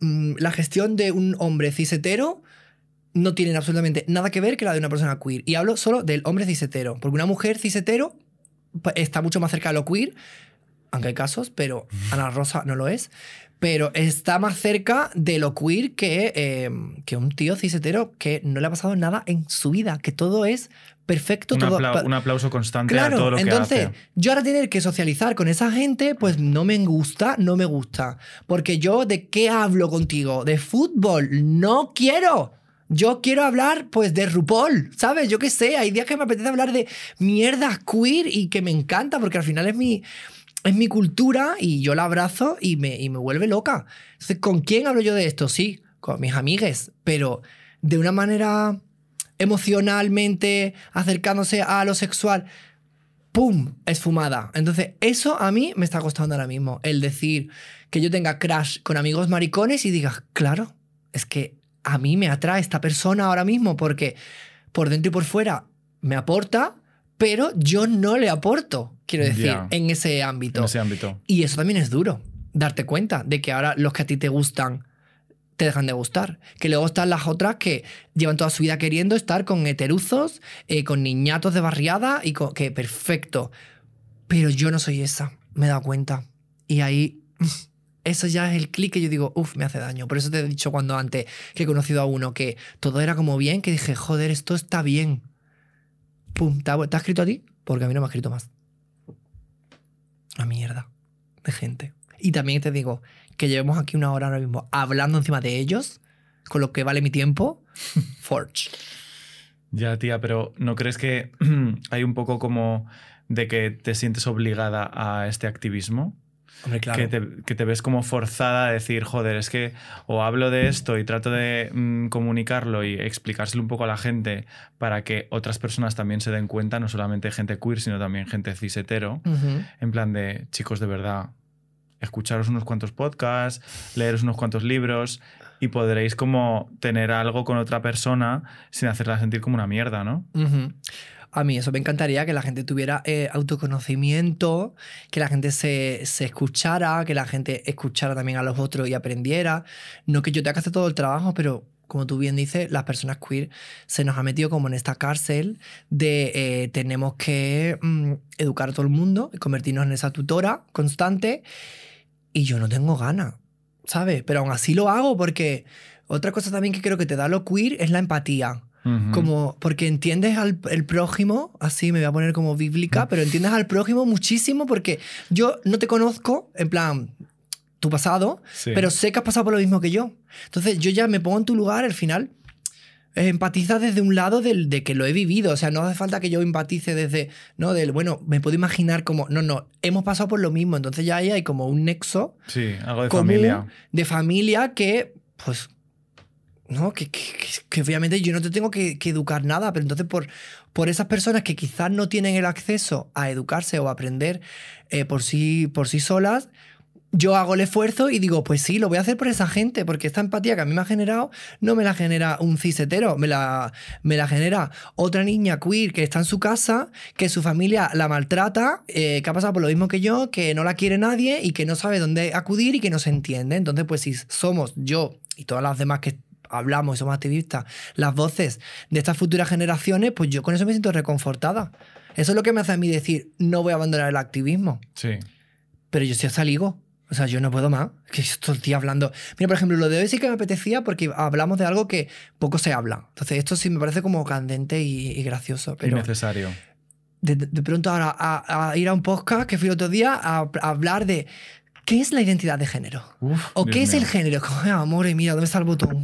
mm, la gestión de un hombre hetero, no tienen absolutamente nada que ver que la de una persona queer. Y hablo solo del hombre cisetero, porque una mujer cisetero está mucho más cerca de lo queer, aunque hay casos, pero Ana Rosa no lo es, pero está más cerca de lo queer que, em, que un tío cisetero que no le ha pasado nada en su vida, que todo es perfecto. Un, todo, un
aplauso constante claro, todo lo que entonces,
yo ahora tener que socializar con esa gente, pues no me gusta, no me gusta. Porque yo, ¿de qué hablo contigo? ¿De fútbol? ¡No quiero! Yo quiero hablar, pues, de RuPaul, ¿sabes? Yo qué sé, hay días que me apetece hablar de mierdas queer y que me encanta porque al final es mi, es mi cultura y yo la abrazo y me, y me vuelve loca. Entonces, ¿con quién hablo yo de esto? Sí, con mis amigues, pero de una manera emocionalmente acercándose a lo sexual, ¡pum! es fumada. Entonces, eso a mí me está costando ahora mismo, el decir que yo tenga crash con amigos maricones y digas, claro, es que a mí me atrae esta persona ahora mismo porque por dentro y por fuera me aporta, pero yo no le aporto, quiero decir, en ese ámbito. ese ámbito. Y eso también es duro, darte cuenta de que ahora los que a ti te gustan te dejan de gustar. Que luego están las otras que llevan toda su vida queriendo estar con heteruzos, eh, con niñatos de barriada y que perfecto. Pero yo no soy esa, me he dado cuenta. Y ahí eso ya es el clic que yo digo, uff, me hace daño. Por eso te he dicho cuando antes que he conocido a uno que todo era como bien, que dije, joder, esto está bien. Pum, ¿te escrito a ti? Porque a mí no me ha escrito más. Una mierda de gente. Y también te digo que llevemos aquí una hora ahora mismo hablando encima de ellos, con lo que vale mi tiempo. Forge.
Ya, tía, pero ¿no crees que hay un poco como de que te sientes obligada a este activismo? que, te, ves como forzada a decir, joder, es que o hablo de esto y trato de mm, comunicarlo y explicárselo un poco a la gente para que otras personas también se den cuenta, no solamente gente queer, sino también gente cisetero, en plan de, chicos, de verdad, escucharos unos cuantos podcasts, leeros unos cuantos libros y podréis como tener algo con otra persona sin hacerla sentir como una mierda, ¿no?
a mí eso me encantaría, que la gente tuviera eh, autoconocimiento, que la gente se, escuchara, que la gente escuchara también a los otros y aprendiera. No que yo tenga que hacer todo el trabajo, pero como tú bien dices, las personas queer se nos ha metido como en esta cárcel de eh, tenemos que mm, educar a todo el mundo, y convertirnos en esa tutora constante. Y yo no tengo ganas, ¿sabes? Pero aún así lo hago porque otra cosa también que creo que te da lo queer es la empatía como, porque entiendes al el prójimo, así me voy a poner como bíblica, pero entiendes al prójimo muchísimo porque yo no te conozco, en plan, tu pasado, pero sé que has pasado por lo mismo que yo. Entonces yo ya me pongo en tu lugar al final. Eh, empatizas desde un lado del, de que lo he vivido, o sea, no hace falta que yo empatice desde, no, del, bueno, me puedo imaginar como, no, no, hemos pasado por lo mismo, entonces ya ahí hay como un nexo.
de familia.
De familia que, pues, no, que, obviamente yo no te tengo que, educar nada, pero entonces por, por esas personas que quizás no tienen el acceso a educarse o a aprender eh, por, sí, por sí solas, yo hago el esfuerzo y digo, pues sí, lo voy a hacer por esa gente, porque esta empatía que a mí me ha generado no me la genera un cisetero, me la, me la genera otra niña queer que está en su casa, que su familia la maltrata, eh, que ha pasado por lo mismo que yo, que no la quiere nadie y que no sabe dónde acudir y que no se entiende. Entonces, pues si somos yo y todas las demás que hablamos y somos activistas, las voces de estas futuras generaciones, pues yo con eso me siento reconfortada. Eso es lo que me hace a mí decir, no voy a abandonar el activismo. Sí. Pero yo sí saligo. O sea, yo no puedo más. Que el día hablando. Mira, por ejemplo, lo de hoy sí que me apetecía porque hablamos de algo que poco se habla. Entonces, esto sí me parece como candente y, gracioso. Pero necesario. De, pronto ahora a, ir a un podcast que fui otro día a hablar de ¿Qué es la identidad de género? ¿O qué es el género? Como, ah, amor, mira, ¿dónde está el botón?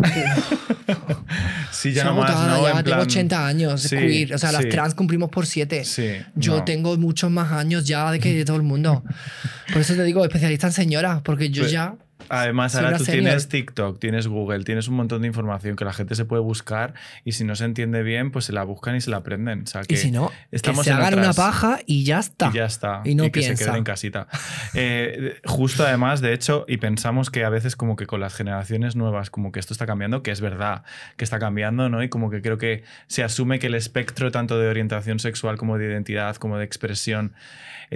sí, ya, no botada, no, ya tengo 80 años, queer. O sea, las trans
cumplimos por 7. Sí, Yo tengo muchos más años ya de que de todo el mundo. Por eso te digo, especialista en señoras, porque yo pues ya
Además, ahora tú tienes TikTok, tienes Google, tienes un montón de información que la gente se puede buscar y si no se entiende bien, pues se la buscan y se la aprenden. sea, que y si no, estamos se hagan una paja
y ya está. Y
ya está. Y no que se queden en casita. Eh, justo además, de hecho, y pensamos que a veces como que con las generaciones nuevas, como que esto está cambiando, que es verdad que está cambiando, ¿no? Y como que creo que se asume que el espectro tanto de orientación sexual como de identidad, como de expresión,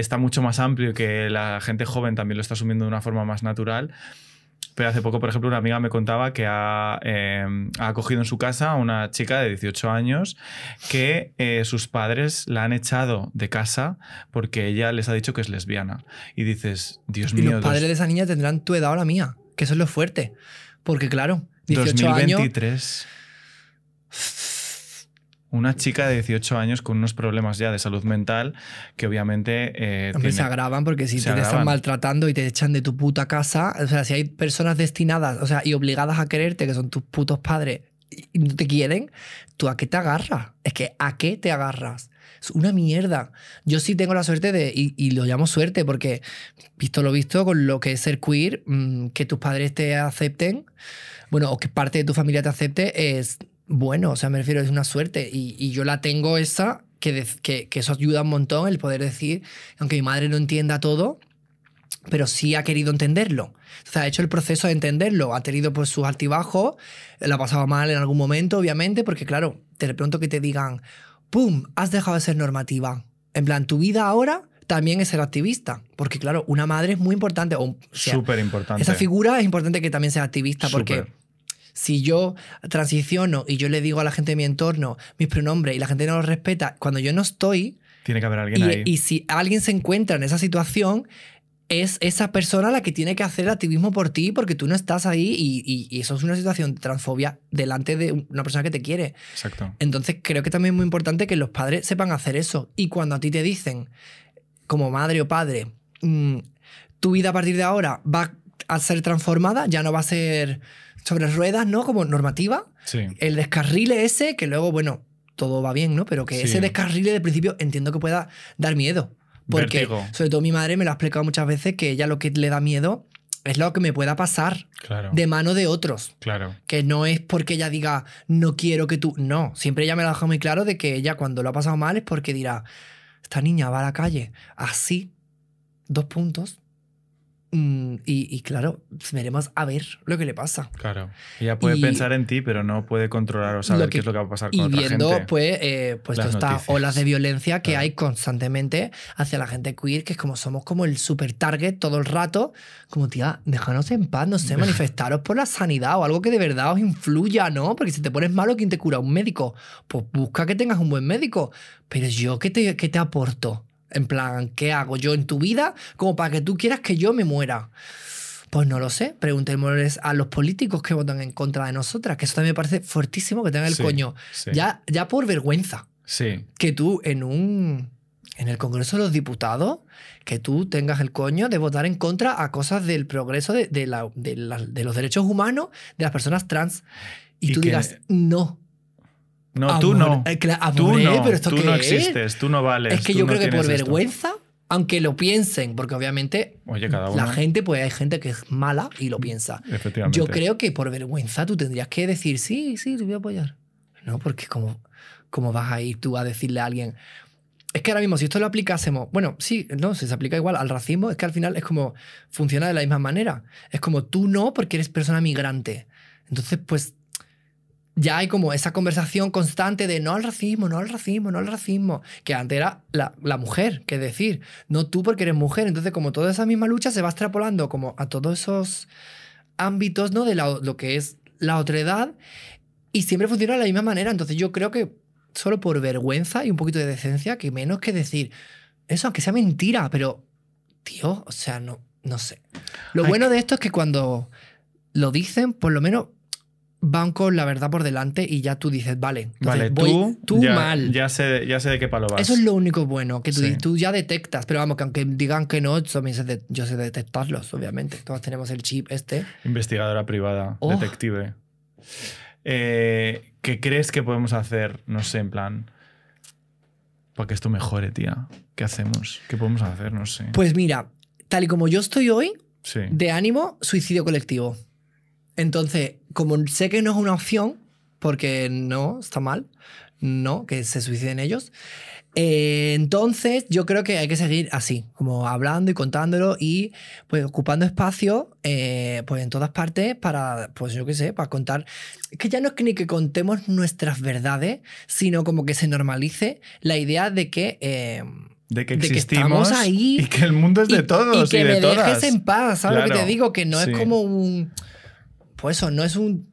está mucho más amplio y que la gente joven también lo está asumiendo de una forma más natural. Pero hace poco, por ejemplo, una amiga me contaba que ha, em, acogido en su casa a una chica de 18 años que eh, sus padres la han echado de casa porque ella les ha dicho que es lesbiana. Y dices, Dios mío. los padres
de esa niña tendrán tu edad o la mía, que eso es lo fuerte. Porque, claro, 18
2023. Una chica de 18 años con unos problemas ya de salud mental que obviamente...
Eh, se agravan porque si te están maltratando y te echan de tu puta casa, o sea, si hay personas destinadas, o sea, y obligadas a quererte, que son tus putos padres, y no te quieren, ¿tú a qué te agarras? Es que ¿a qué te agarras? Es una mierda. Yo sí tengo la suerte de, y, lo llamo suerte, porque visto lo visto con lo que es ser queer, mm, que tus padres te acepten, bueno, o que parte de tu familia te acepte, es bueno, o sea, me refiero, es una suerte y, yo la tengo esa, que, que, eso ayuda un montón el poder decir, aunque mi madre no entienda todo, pero sí ha querido entenderlo. O sea, ha hecho el proceso de entenderlo, ha tenido pues sus altibajos, la ha pasado mal en algún momento, obviamente, porque claro, de pronto que te digan, ¡pum!, has dejado de ser normativa. En plan, tu vida ahora también es ser activista. Porque, claro, una madre es muy importante. O, Súper importante. Esa figura es importante que también sea activista, porque si yo transiciono y yo le digo a la gente de mi entorno mis pronombres y la gente no los respeta, cuando yo no estoy...
Tiene que haber alguien y, ahí. Y
si alguien se encuentra en esa situación, es esa persona la que tiene que hacer activismo por ti porque tú no estás ahí y, y, eso es una situación de transfobia delante de una persona que te quiere. Exacto. Entonces creo que también es muy importante que los padres sepan hacer eso. Y cuando a ti te dicen, como madre o padre, mm, tu vida a partir de ahora va a ser transformada, ya no va a ser sobre ruedas, ¿no? Como normativa. Sí. El descarrile ese, que luego, bueno, todo va bien, ¿no? Pero que ese descarrile de principio entiendo que pueda dar miedo. Porque, sobre todo, mi madre me lo ha explicado muchas veces que ella lo que le da miedo es lo que me pueda pasar claro. de mano de otros. Claro. Que no es porque ella diga, no quiero que tú. No, siempre ella me lo ha dejado muy claro de que ella cuando lo ha pasado mal es porque dirá, esta niña va a la calle así, dos puntos, Mm, y, claro, veremos a ver lo que le pasa.
Claro. Ella puede pensar en ti, pero no puede controlar o saber qué es lo que va a pasar con y otra viendo, gente. pues, eh, pues todas estas olas de
violencia que hay constantemente hacia la gente queer, que es como somos como el super target todo el rato. Como, tía, déjanos en paz, no sé, manifestaros por la sanidad o algo que de verdad os influya, ¿no? Porque si te pones malo, ¿quién te cura? ¿Un médico? Pues busca que tengas un buen médico. Pero yo, ¿qué te, qué te aporto? En plan, ¿qué hago yo en tu vida como para que tú quieras que yo me muera? Pues no lo sé. Preguntémosles a los políticos que votan en contra de nosotras, que eso también me parece fuertísimo que tengan el coño. Ya, ya por vergüenza. Sí. Que tú en un en el Congreso de los Diputados que tú tengas el coño de votar en contra a cosas del progreso de, los derechos humanos de las personas trans. Y, tú digas, no. No, tú no. Eh, eh, tú no, tú no existes, tú no vales. Es que yo creo que por vergüenza, aunque lo piensen, porque obviamente la gente, pues hay gente que es mala y lo piensa.
Efectivamente. Yo creo
que por vergüenza tú tendrías que decir, sí, sí, te voy a apoyar. No, porque como, como vas a ir tú a decirle a alguien, es que ahora mismo, si esto lo aplicásemos, bueno, sí, no, si se aplica igual al racismo, es que al final es como funciona de la misma manera. Es como tú no, porque eres persona migrante. Entonces, pues ya hay como esa conversación constante de no al racismo, no al racismo, no al racismo, que antes era la, mujer, que decir, no tú porque eres mujer. Entonces, como toda esa misma lucha se va extrapolando como a todos esos ámbitos, ¿no? De lo que es la otra edad y siempre funciona de la misma manera. Entonces, yo creo que solo por vergüenza y un poquito de decencia, que menos que decir, eso, aunque sea mentira, pero, tío, o sea, no, no sé. Lo bueno de esto es que cuando lo dicen, por lo menos van con la verdad por delante y ya tú dices, vale, vale voy, tú, mal.
Ya sé, ya sé de qué palo vas. Eso es lo
único bueno, que tú, ya detectas, pero vamos, que aunque digan que no, yo sé detectarlos, obviamente. Todos tenemos el chip este.
Investigadora privada, oh. detective. Eh, ¿Qué crees que podemos hacer? No sé, en plan, para que esto mejore, tía. ¿Qué hacemos? ¿Qué podemos hacer? No sé.
Pues mira, tal y como yo estoy hoy, de ánimo, suicidio colectivo. Entonces, como sé que no es una opción, porque no, está mal, no, que se suiciden ellos, eh, entonces yo creo que hay que seguir así, como hablando y contándolo y pues ocupando espacio eh, pues en todas partes para, pues yo qué sé, para contar, que ya no es que ni que contemos nuestras verdades, sino como que se normalice la idea de que... Eh,
de que existimos ahí y que el mundo es de todos y, de que y que me dejes en paz, ¿sabes lo que te digo? Que no es como
un pues eso, no es un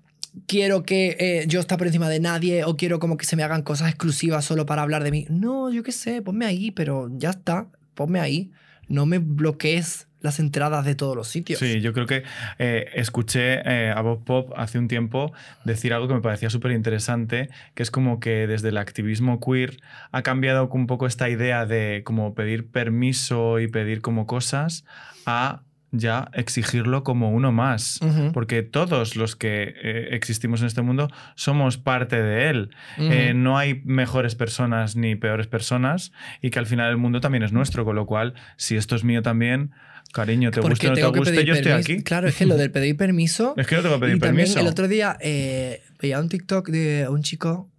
quiero que eh, yo esté por encima de nadie o quiero como que se me hagan cosas exclusivas solo para hablar de mí. No, yo qué sé, ponme ahí, pero ya está, ponme ahí. No me bloquees las entradas de todos los sitios. Sí,
yo creo que eh, escuché eh, a Bob Pop hace un tiempo decir algo que me parecía súper interesante, que es como que desde el activismo queer ha cambiado un poco esta idea de como pedir permiso y pedir como cosas a ya exigirlo como uno más, porque todos los que eh, existimos en este mundo somos parte de él. Eh, no hay mejores personas ni peores personas y que al final el mundo también es nuestro, con lo cual, si esto es mío también, cariño, te gusta o te guste, yo estoy aquí.
Claro, es que lo del pedir permiso... es que no tengo que pedir y permiso. También el otro día eh, veía un TikTok de un chico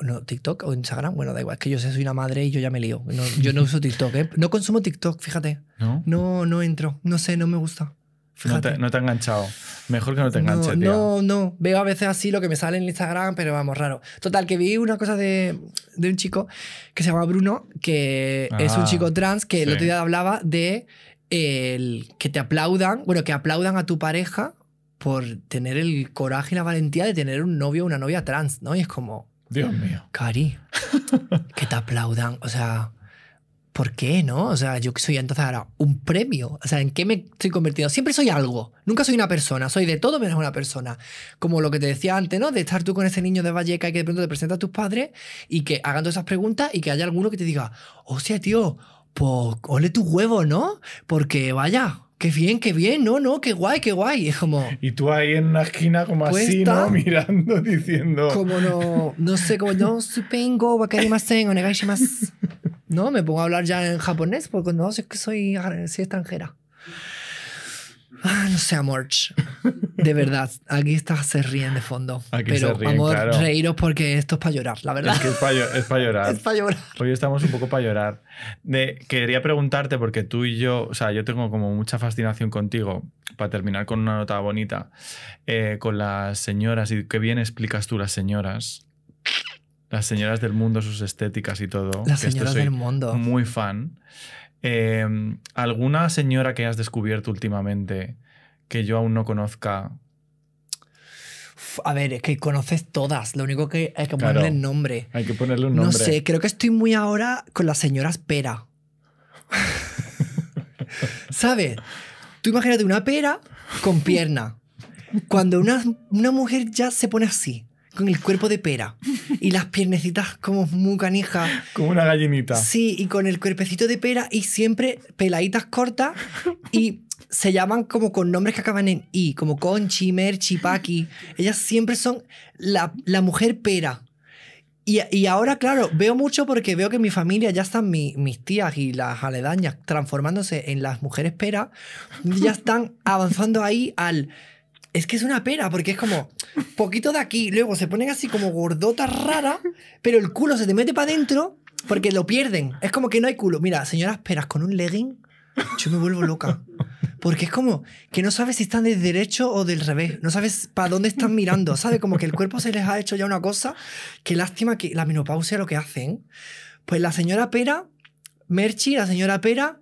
no, TikTok o Instagram, bueno, da igual, es que yo soy una madre y yo ya me lío. yo no uso TikTok, ¿eh? No consumo TikTok, fíjate. ¿No? No, no entro, no sé, no me gusta. Fíjate.
No te, no ha enganchado. Mejor que no te enganches, no,
No, no. Veo a veces así lo que me sale en Instagram, pero vamos, raro. Total, que vi una cosa de, de un chico que se llama Bruno, que es un ah, chico trans que el otro día hablaba de el que te aplaudan, bueno, que aplaudan a tu pareja por tener el coraje y la valentía de tener un novio o una novia trans, ¿no? Y es como, Dios mío. Cari, que te aplaudan. O sea, ¿por qué no? O sea, yo soy entonces ahora un premio. O sea, ¿en qué me estoy convirtiendo? Siempre soy algo. Nunca soy una persona. Soy de todo menos una persona. Como lo que te decía antes, ¿no? De estar tú con ese niño de Valleca y que de pronto te presenta a tus padres y que hagan todas esas preguntas y que haya alguno que te diga, o sea, tío, pues ole tu huevo, ¿no? Porque vaya, qué bien, qué bien, no, no, qué guay, qué guay. Es como. Y tú
ahí en una esquina, como pues así, ¿no? Mirando, diciendo. Como
no, no sé, como no, o wakarimasen, onegaishimasu. No, me pongo a hablar ya en japonés porque no sé que soy, soy extranjera. Ah, no sé, amor. De verdad, aquí está, se ríen de fondo. Pero, amor, reíros porque esto es para llorar, la verdad. Es
para llorar. es para llorar. Hoy estamos un poco para llorar. quería preguntarte, porque tú y yo, o sea, yo tengo como mucha fascinación contigo, para terminar con una nota bonita, eh, con las señoras y qué bien explicas tú las señoras. Las señoras del mundo, sus estéticas y todo. Las señoras del mundo. Muy fan. Em, ¿Alguna señora que has descubierto últimamente que yo aún no conozca?
A ver, es que conoces todas. Lo único que hay que claro, ponerle nombre. Hay que ponerle un nombre. No sé, creo que estoy muy ahora con las señoras pera. ¿Sabes? Tú imagínate una pera con pierna. Cuando una, una mujer ya se pone así, con el cuerpo de pera y las piernecitas como muy canijas. Como una gallinita. Sí, y con el cuerpecito de pera y siempre peladitas cortas y se llaman como con nombres que acaban en I, como Conchi, Merchi, Paqui. Ellas siempre son la, la mujer pera. Y, y, ahora, claro, veo mucho porque veo que mi familia ya están mis tías y las aledañas transformándose en las mujeres pera. Ya están avanzando ahí al es que es una pera, porque es como poquito de aquí, luego se ponen así como gordotas raras, pero el culo se te mete para adentro porque lo pierden. Es como que no hay culo. Mira, señoras peras con un legging, yo me vuelvo loca. Porque es como que no sabes si están del derecho o del revés. No sabes para dónde están mirando. ¿Sabes? Como que el cuerpo se les ha hecho ya una cosa. Qué lástima que la menopausia lo que hacen. Pues la señora Pera, Merchi, la señora Pera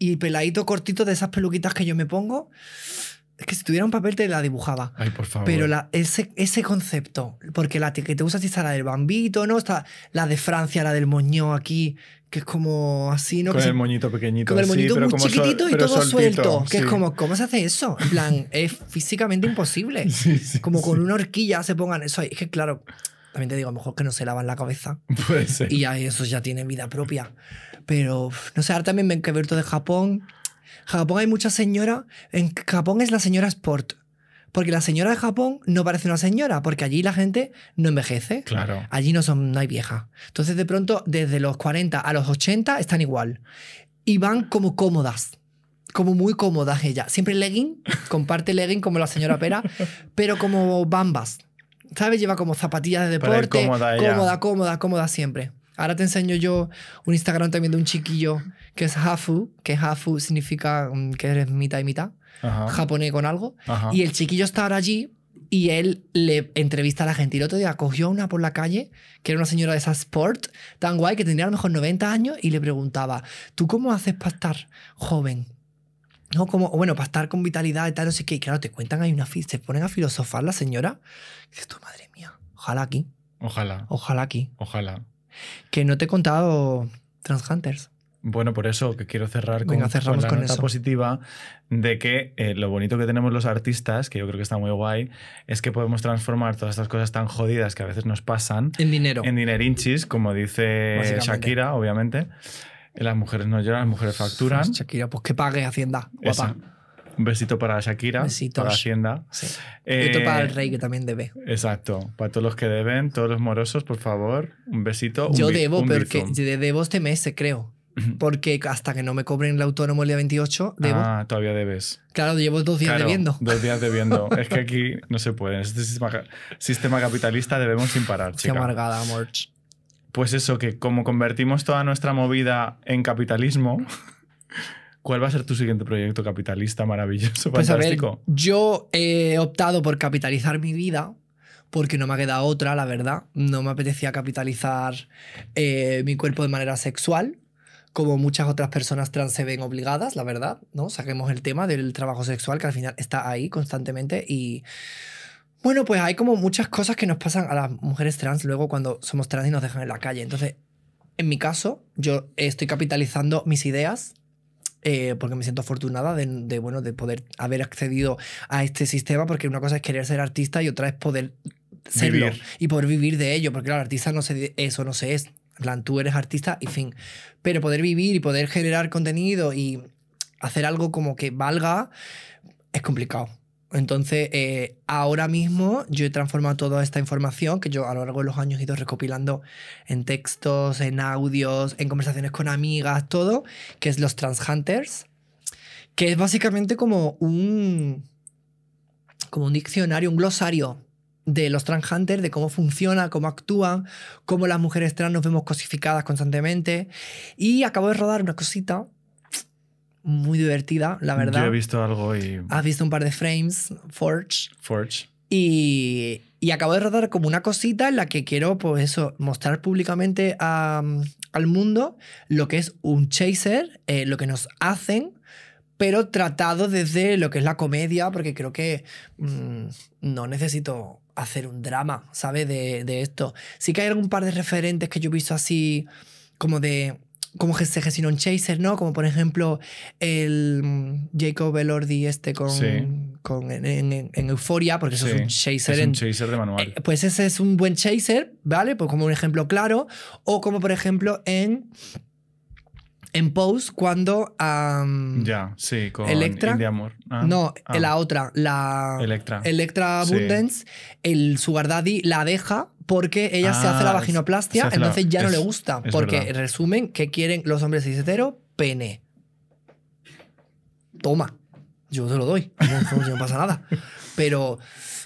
y peladito cortito de esas peluquitas que yo me pongo. Es que si tuviera un papel te la dibujaba.
Ay, por favor. Pero
ese, ese concepto, porque la que te usas está la del bambito, ¿no? Está la de Francia, la del moño aquí, que es como así, ¿no? Con el moñito
pequeñito. Con el moñito muy chiquitito y todo suelto. Que es como,
¿cómo se hace eso? En plan, es físicamente imposible. como con una horquilla se pongan eso ahí. Es que claro, también te digo, a lo mejor que no se lavan la cabeza. Puede ser. Y eso ya tiene vida propia. Pero, no sé, ahora también me he de Japón Japón hay muchas señoras. En Japón es la señora Sport. Porque la señora de Japón no parece una señora, porque allí la gente no envejece. Claro. Allí no, son, no hay vieja Entonces, de pronto, desde los 40 a los 80 están igual. Y van como cómodas. Como muy cómodas ella. Siempre legging, comparte legging como la señora Pera, pero como bambas. ¿Sabes? Lleva como zapatillas de deporte. cómoda, cómoda, cómoda siempre. Ahora te enseño yo un Instagram también de un chiquillo que es Hafu, que Hafu significa mm, que eres mitad y mitad, japonés con algo. Y el chiquillo está ahora allí y él le entrevista a la gente. Y el otro día cogió a una por la calle, que era una señora de esa sport, tan guay, que tenía a lo mejor 90 años, y le preguntaba, ¿tú cómo haces para estar joven? No, como, bueno, para estar con vitalidad y tal, no sé qué. claro, te cuentan, hay una se ponen a filosofar la señora. Y dices madre mía, ojalá aquí. Ojalá. Ojalá aquí. Ojalá. Que no te he contado Transhunters.
Bueno, por eso que quiero cerrar con, una con positiva de que eh, lo bonito que tenemos los artistas, que yo creo que está muy guay, es que podemos transformar todas estas cosas tan jodidas que a veces nos pasan en dinero. En dinerinchis, como dice Shakira, obviamente. Las mujeres no lloran, las mujeres facturan.
Shakira, pues que pague Hacienda. Guapa.
Un besito para Shakira, para para Hacienda. Un besito para el eh, rey
que también debe.
Exacto. Para todos los que deben, todos los morosos, por favor, un besito. yo debo, porque
debo este mes, creo. Porque hasta que no me cobren el autónomo el día 28, debo.
Ah, todavía debes.
Claro, llevo dos días claro, debiendo.
Dos días debiendo. es que aquí no se puede. este sistema, capitalista debemos sin parar, Qué amargada, amor. Pues eso, que como convertimos toda nuestra movida en capitalismo, ¿Cuál va a ser tu siguiente proyecto capitalista maravilloso, pues A ver,
yo he optado por capitalizar mi vida porque no me ha quedado otra, la verdad. No me apetecía capitalizar eh, mi cuerpo de manera sexual, como muchas otras personas trans se ven obligadas, la verdad, ¿no? Saquemos el tema del trabajo sexual, que al final está ahí constantemente y... Bueno, pues hay como muchas cosas que nos pasan a las mujeres trans luego cuando somos trans y nos dejan en la calle. Entonces, en mi caso, yo estoy capitalizando mis ideas eh, porque me siento afortunada de, bueno, de poder haber accedido a este sistema, porque una cosa es querer ser artista y otra es poder serlo y poder vivir de ello, porque claro, artista no sé eso no se es, plan, tú eres artista y fin, pero poder vivir y poder generar contenido y hacer algo como que valga es complicado. Entonces, eh, ahora mismo yo he transformado toda esta información que yo a lo largo de los años he ido recopilando en textos, en audios, en conversaciones con amigas, todo, que es los Trans Hunters, que es básicamente como un, como un diccionario, un glosario de los Transhunters, de cómo funciona, cómo actúan, cómo las mujeres trans nos vemos cosificadas constantemente. Y acabo de rodar una cosita muy divertida, la verdad. Yo he
visto algo y. Has
visto un par de frames, Forge. Forge. Y, acabo de rodar como una cosita en la que quiero, pues eso, mostrar públicamente al mundo lo que es un chaser, eh, lo que nos hacen, pero tratado desde lo que es la comedia, porque creo que mm, no necesito hacer un drama, ¿sabes? De, de esto. Sí que hay algún par de referentes que yo he visto así, como de como se gestionó un chaser, ¿no? Como por ejemplo el mm, Jacob Elordi este con, con en, en, Euforia, porque eso es un chaser. Es un chaser de manual. Eh, pues ese es un buen chaser, ¿vale? Pues como un ejemplo claro. O como por ejemplo en en Pose cuando. ya,
sí, con Electra. de Amor. Ah, no, ah. la
otra, la. Electra. Electra Abundance, el Sugar Daddy la deja porque ella se hace la ah, vaginoplastia, entonces ya no le gusta. Porque, resumen, ¿qué quieren los hombres 6-0? Pene. Toma, yo se lo doy. No, no pasa nada. Pero,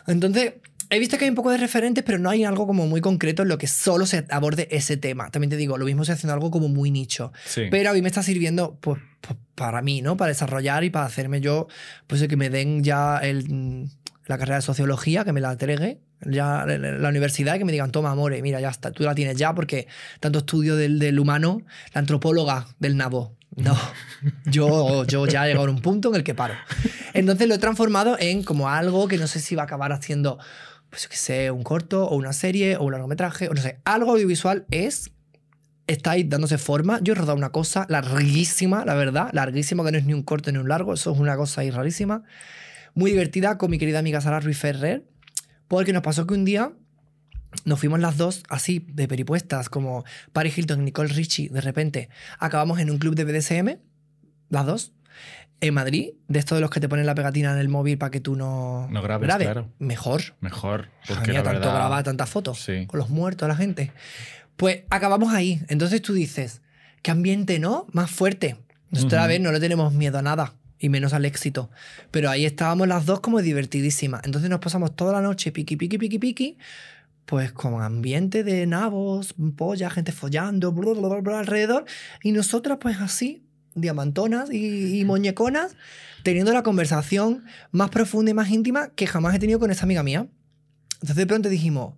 entonces, he visto que hay un poco de referentes, pero no hay algo como muy concreto en lo que solo se aborde ese tema. También te digo, lo mismo se haciendo algo como muy nicho. Pero a mí me está sirviendo pues, pues, para mí, ¿no? Para desarrollar y para hacerme yo, pues que me den ya mm, la carrera de sociología, que me la entregue ya la universidad que me digan, toma, amore, mira, ya está, tú la tienes ya porque tanto estudio del, del humano, la antropóloga del nabo. No, yo, yo ya he llegado a un punto en el que paro. Entonces lo he transformado en como algo que no sé si va a acabar haciendo pues yo qué sé, un corto o una serie o un largometraje o no sé, algo audiovisual es está ahí dándose forma. Yo he rodado una cosa larguísima, la verdad, larguísima, que no es ni un corto ni un largo, eso es una cosa ahí rarísima. Muy divertida con mi querida amiga Sara Ruiz Ferrer, porque nos pasó que un día nos fuimos las dos así de peripuestas, como Paris Hilton y Nicole Richie, de repente acabamos en un club de BDSM, las dos, en Madrid, de estos de los que te ponen la pegatina en el móvil para que tú no, grabes, Claro. mejor. Mejor. Porque ya tanto verdad... grababa tantas fotos con los muertos, la gente. Pues acabamos ahí. Entonces tú dices, qué ambiente, ¿no? Más fuerte. Nosotras a ver, no le tenemos miedo a nada y menos al éxito. Pero ahí estábamos las dos como divertidísimas. Entonces nos pasamos toda la noche piqui, piqui, piqui, piqui, pues con ambiente de nabos, polla, gente follando, bla, alrededor. Y nosotras pues así, diamantonas y, moñeconas teniendo la conversación más profunda y más íntima que jamás he tenido con esa amiga mía. Entonces de pronto dijimos,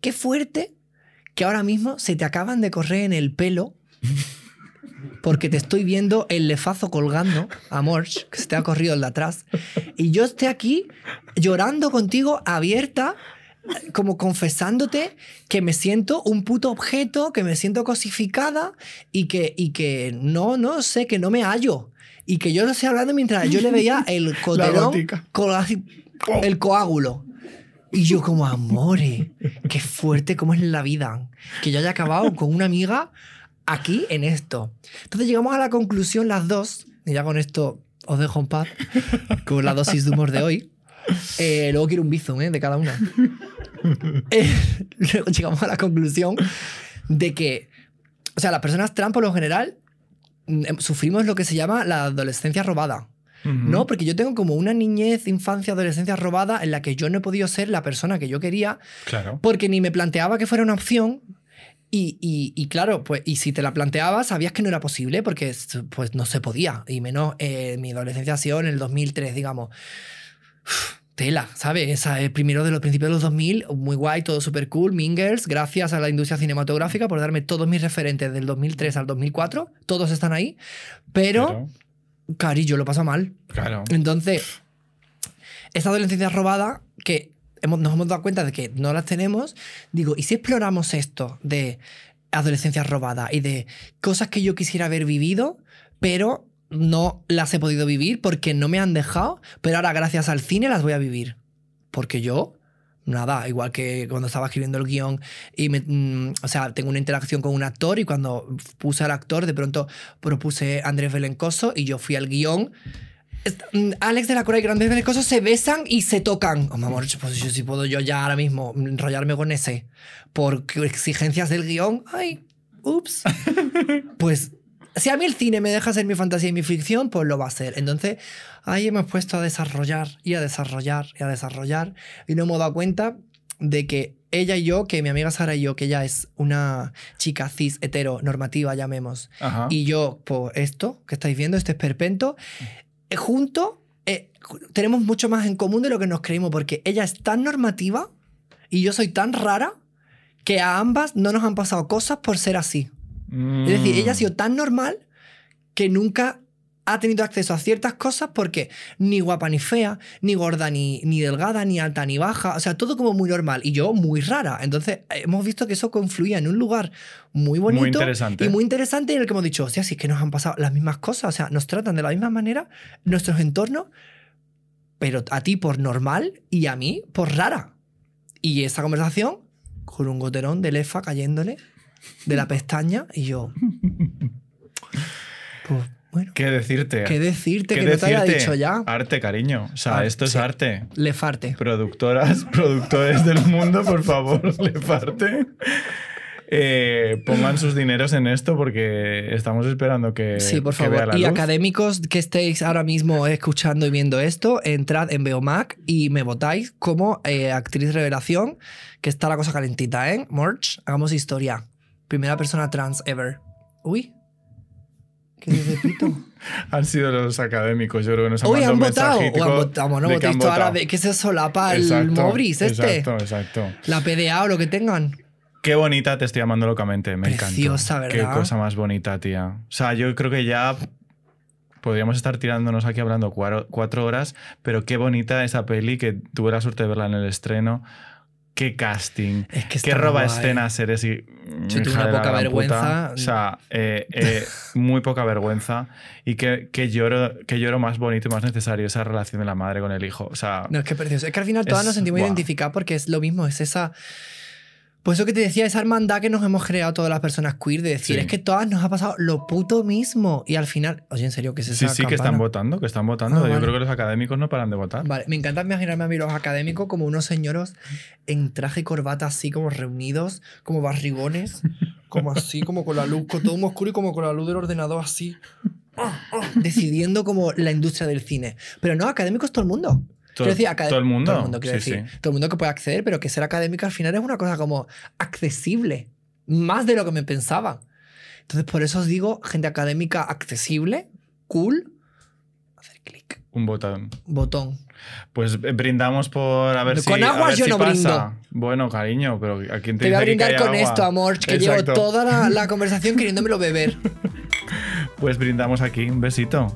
qué fuerte que ahora mismo se te acaban de correr en el pelo porque te estoy viendo el lefazo colgando, amor, que se te ha corrido el de atrás, y yo esté aquí llorando contigo abierta como confesándote que me siento un puto objeto, que me siento cosificada y que, y que no, no sé, que no me hallo. Y que yo lo estoy hablando mientras yo le veía el el coágulo. Y yo como, amore, qué fuerte como es la vida. Que yo haya acabado con una amiga aquí en esto. Entonces llegamos a la conclusión las dos, y ya con esto os dejo en paz, con la dosis de humor de hoy eh, luego quiero un bizum ¿eh? de cada una. Eh, luego llegamos a la conclusión de que, o sea, las personas trans por lo general mm, em, sufrimos lo que se llama la adolescencia robada. No, porque yo tengo como una niñez, infancia, adolescencia robada en la que yo no he podido ser la persona que yo quería, porque ni me planteaba que fuera una opción, y, y, claro, pues, y si te la planteabas, sabías que no era posible porque pues, no se podía, y menos eh, mi adolescencia ha en el 2003, digamos tela, ¿sabes? el eh, primero de los principios de los 2000, muy guay, todo súper cool. Mingers, gracias a la industria cinematográfica por darme todos mis referentes del 2003 al 2004, todos están ahí, pero, Cariño, lo paso mal. Claro. Entonces, esta adolescencia robada que nos hemos dado cuenta de que no las tenemos, digo, ¿y si exploramos esto de adolescencia robada y de cosas que yo quisiera haber vivido, pero no las he podido vivir porque no me han dejado, pero ahora gracias al cine las voy a vivir. Porque yo nada, igual que cuando estaba escribiendo el guión y me, mm, o sea, tengo una interacción con un actor y cuando puse al actor de pronto propuse Andrés Belencoso y yo fui al guión. Mm, Alex de la Cora y Andrés Belencoso se besan y se tocan. Oh, amor, pues yo, si puedo yo ya ahora mismo enrollarme con ese por exigencias del guión, ay, ups. pues si a mí el cine me deja ser mi fantasía y mi ficción, pues lo va a ser. Entonces, ahí hemos puesto a desarrollar y a desarrollar y a desarrollar y no hemos dado cuenta de que ella y yo, que mi amiga Sara y yo, que ella es una chica cis, hetero, normativa, llamemos, y yo, por pues esto que estáis viendo, este esperpento, eh, juntos eh, tenemos mucho más en común de lo que nos creímos, porque ella es tan normativa y yo soy tan rara que a ambas no nos han pasado cosas por ser así.
Es decir, ella ha mm.
sido tan normal que nunca ha tenido acceso a ciertas cosas porque ni guapa ni fea, ni gorda ni, ni delgada, ni alta ni baja, o sea, todo como muy normal y yo muy rara. Entonces hemos visto que eso confluía en un lugar muy bonito y muy interesante en el que hemos dicho, o sea, si es que nos han pasado las mismas cosas, o sea, nos tratan de la misma manera nuestros entornos, pero a ti por normal y a mí por rara. Y esa conversación con un goterón de lefa cayéndole de la pestaña y yo...
Pues bueno. ¿Qué decirte? ¿Qué decirte que no te haya dicho ya? Arte, cariño. O sea, esto es arte. Le farte. Productoras, productores del mundo, por favor, le farte. Eh, pongan sus dineros en esto porque estamos esperando que. Sí, por favor. y
académicos que estéis ahora mismo escuchando y viendo esto, entrad en Beomac y me votáis como eh, actriz revelación, que está la cosa calentita, ¿eh? Merch, hagamos historia. Primera persona trans ever. Uy.
¿Qué dice Pito? han sido los académicos, yo creo que nos han han votado. o han votado, ¿no? es eso? la
se solapa el este. Exacto, exacto. La PDA o lo que tengan.
Qué bonita te estoy llamando locamente, me encanta. Preciosa, ¿verdad? Qué cosa más bonita, tía. O sea, yo creo que ya podríamos estar tirándonos aquí hablando cuatro horas, pero qué bonita esa peli que tuve la suerte de verla en el estreno qué casting, qué roba escenas eres. Y, Yo tuve una poca vergüenza. O sea, eh, eh, muy poca vergüenza. Y que, lloro, lloro más bonito y más necesario esa relación de la madre con el hijo. O sea, no,
es que precioso. Es que al final todas nos sentimos identificados identificadas porque es lo mismo, es esa pues eso que te decía, esa hermandad que nos hemos creado todas las personas queer, de decir, es que todas nos ha pasado lo puto mismo. Y al final, oye, en serio, que se Sí, sí, que están votando,
que están votando. Ah, Yo creo que los académicos
no paran de votar. Vale, me encanta imaginarme a mí los académicos como unos señoros en traje y corbata, así como reunidos, como barrigones, como así, como con la luz, con todo un oscuro y como con la luz del ordenador así. Ah, ah, decidiendo como la industria del cine. Pero no, académicos todo el mundo todo el mundo. Todo el mundo, decir. Todo el mundo que puede acceder, pero que ser académica al final es una cosa como accesible, más de lo que me pensaba Entonces, por eso os digo, gente académica accesible, cool,
hacer clic. Un botón. Botón. Pues eh, brindamos por a ver si. Con agua yo no brindo. Bueno, cariño, pero ¿a quién te, te voy a brindar con esto, amor, que llevo toda
la, la conversación queriéndomelo beber.
pues brindamos aquí. Un besito.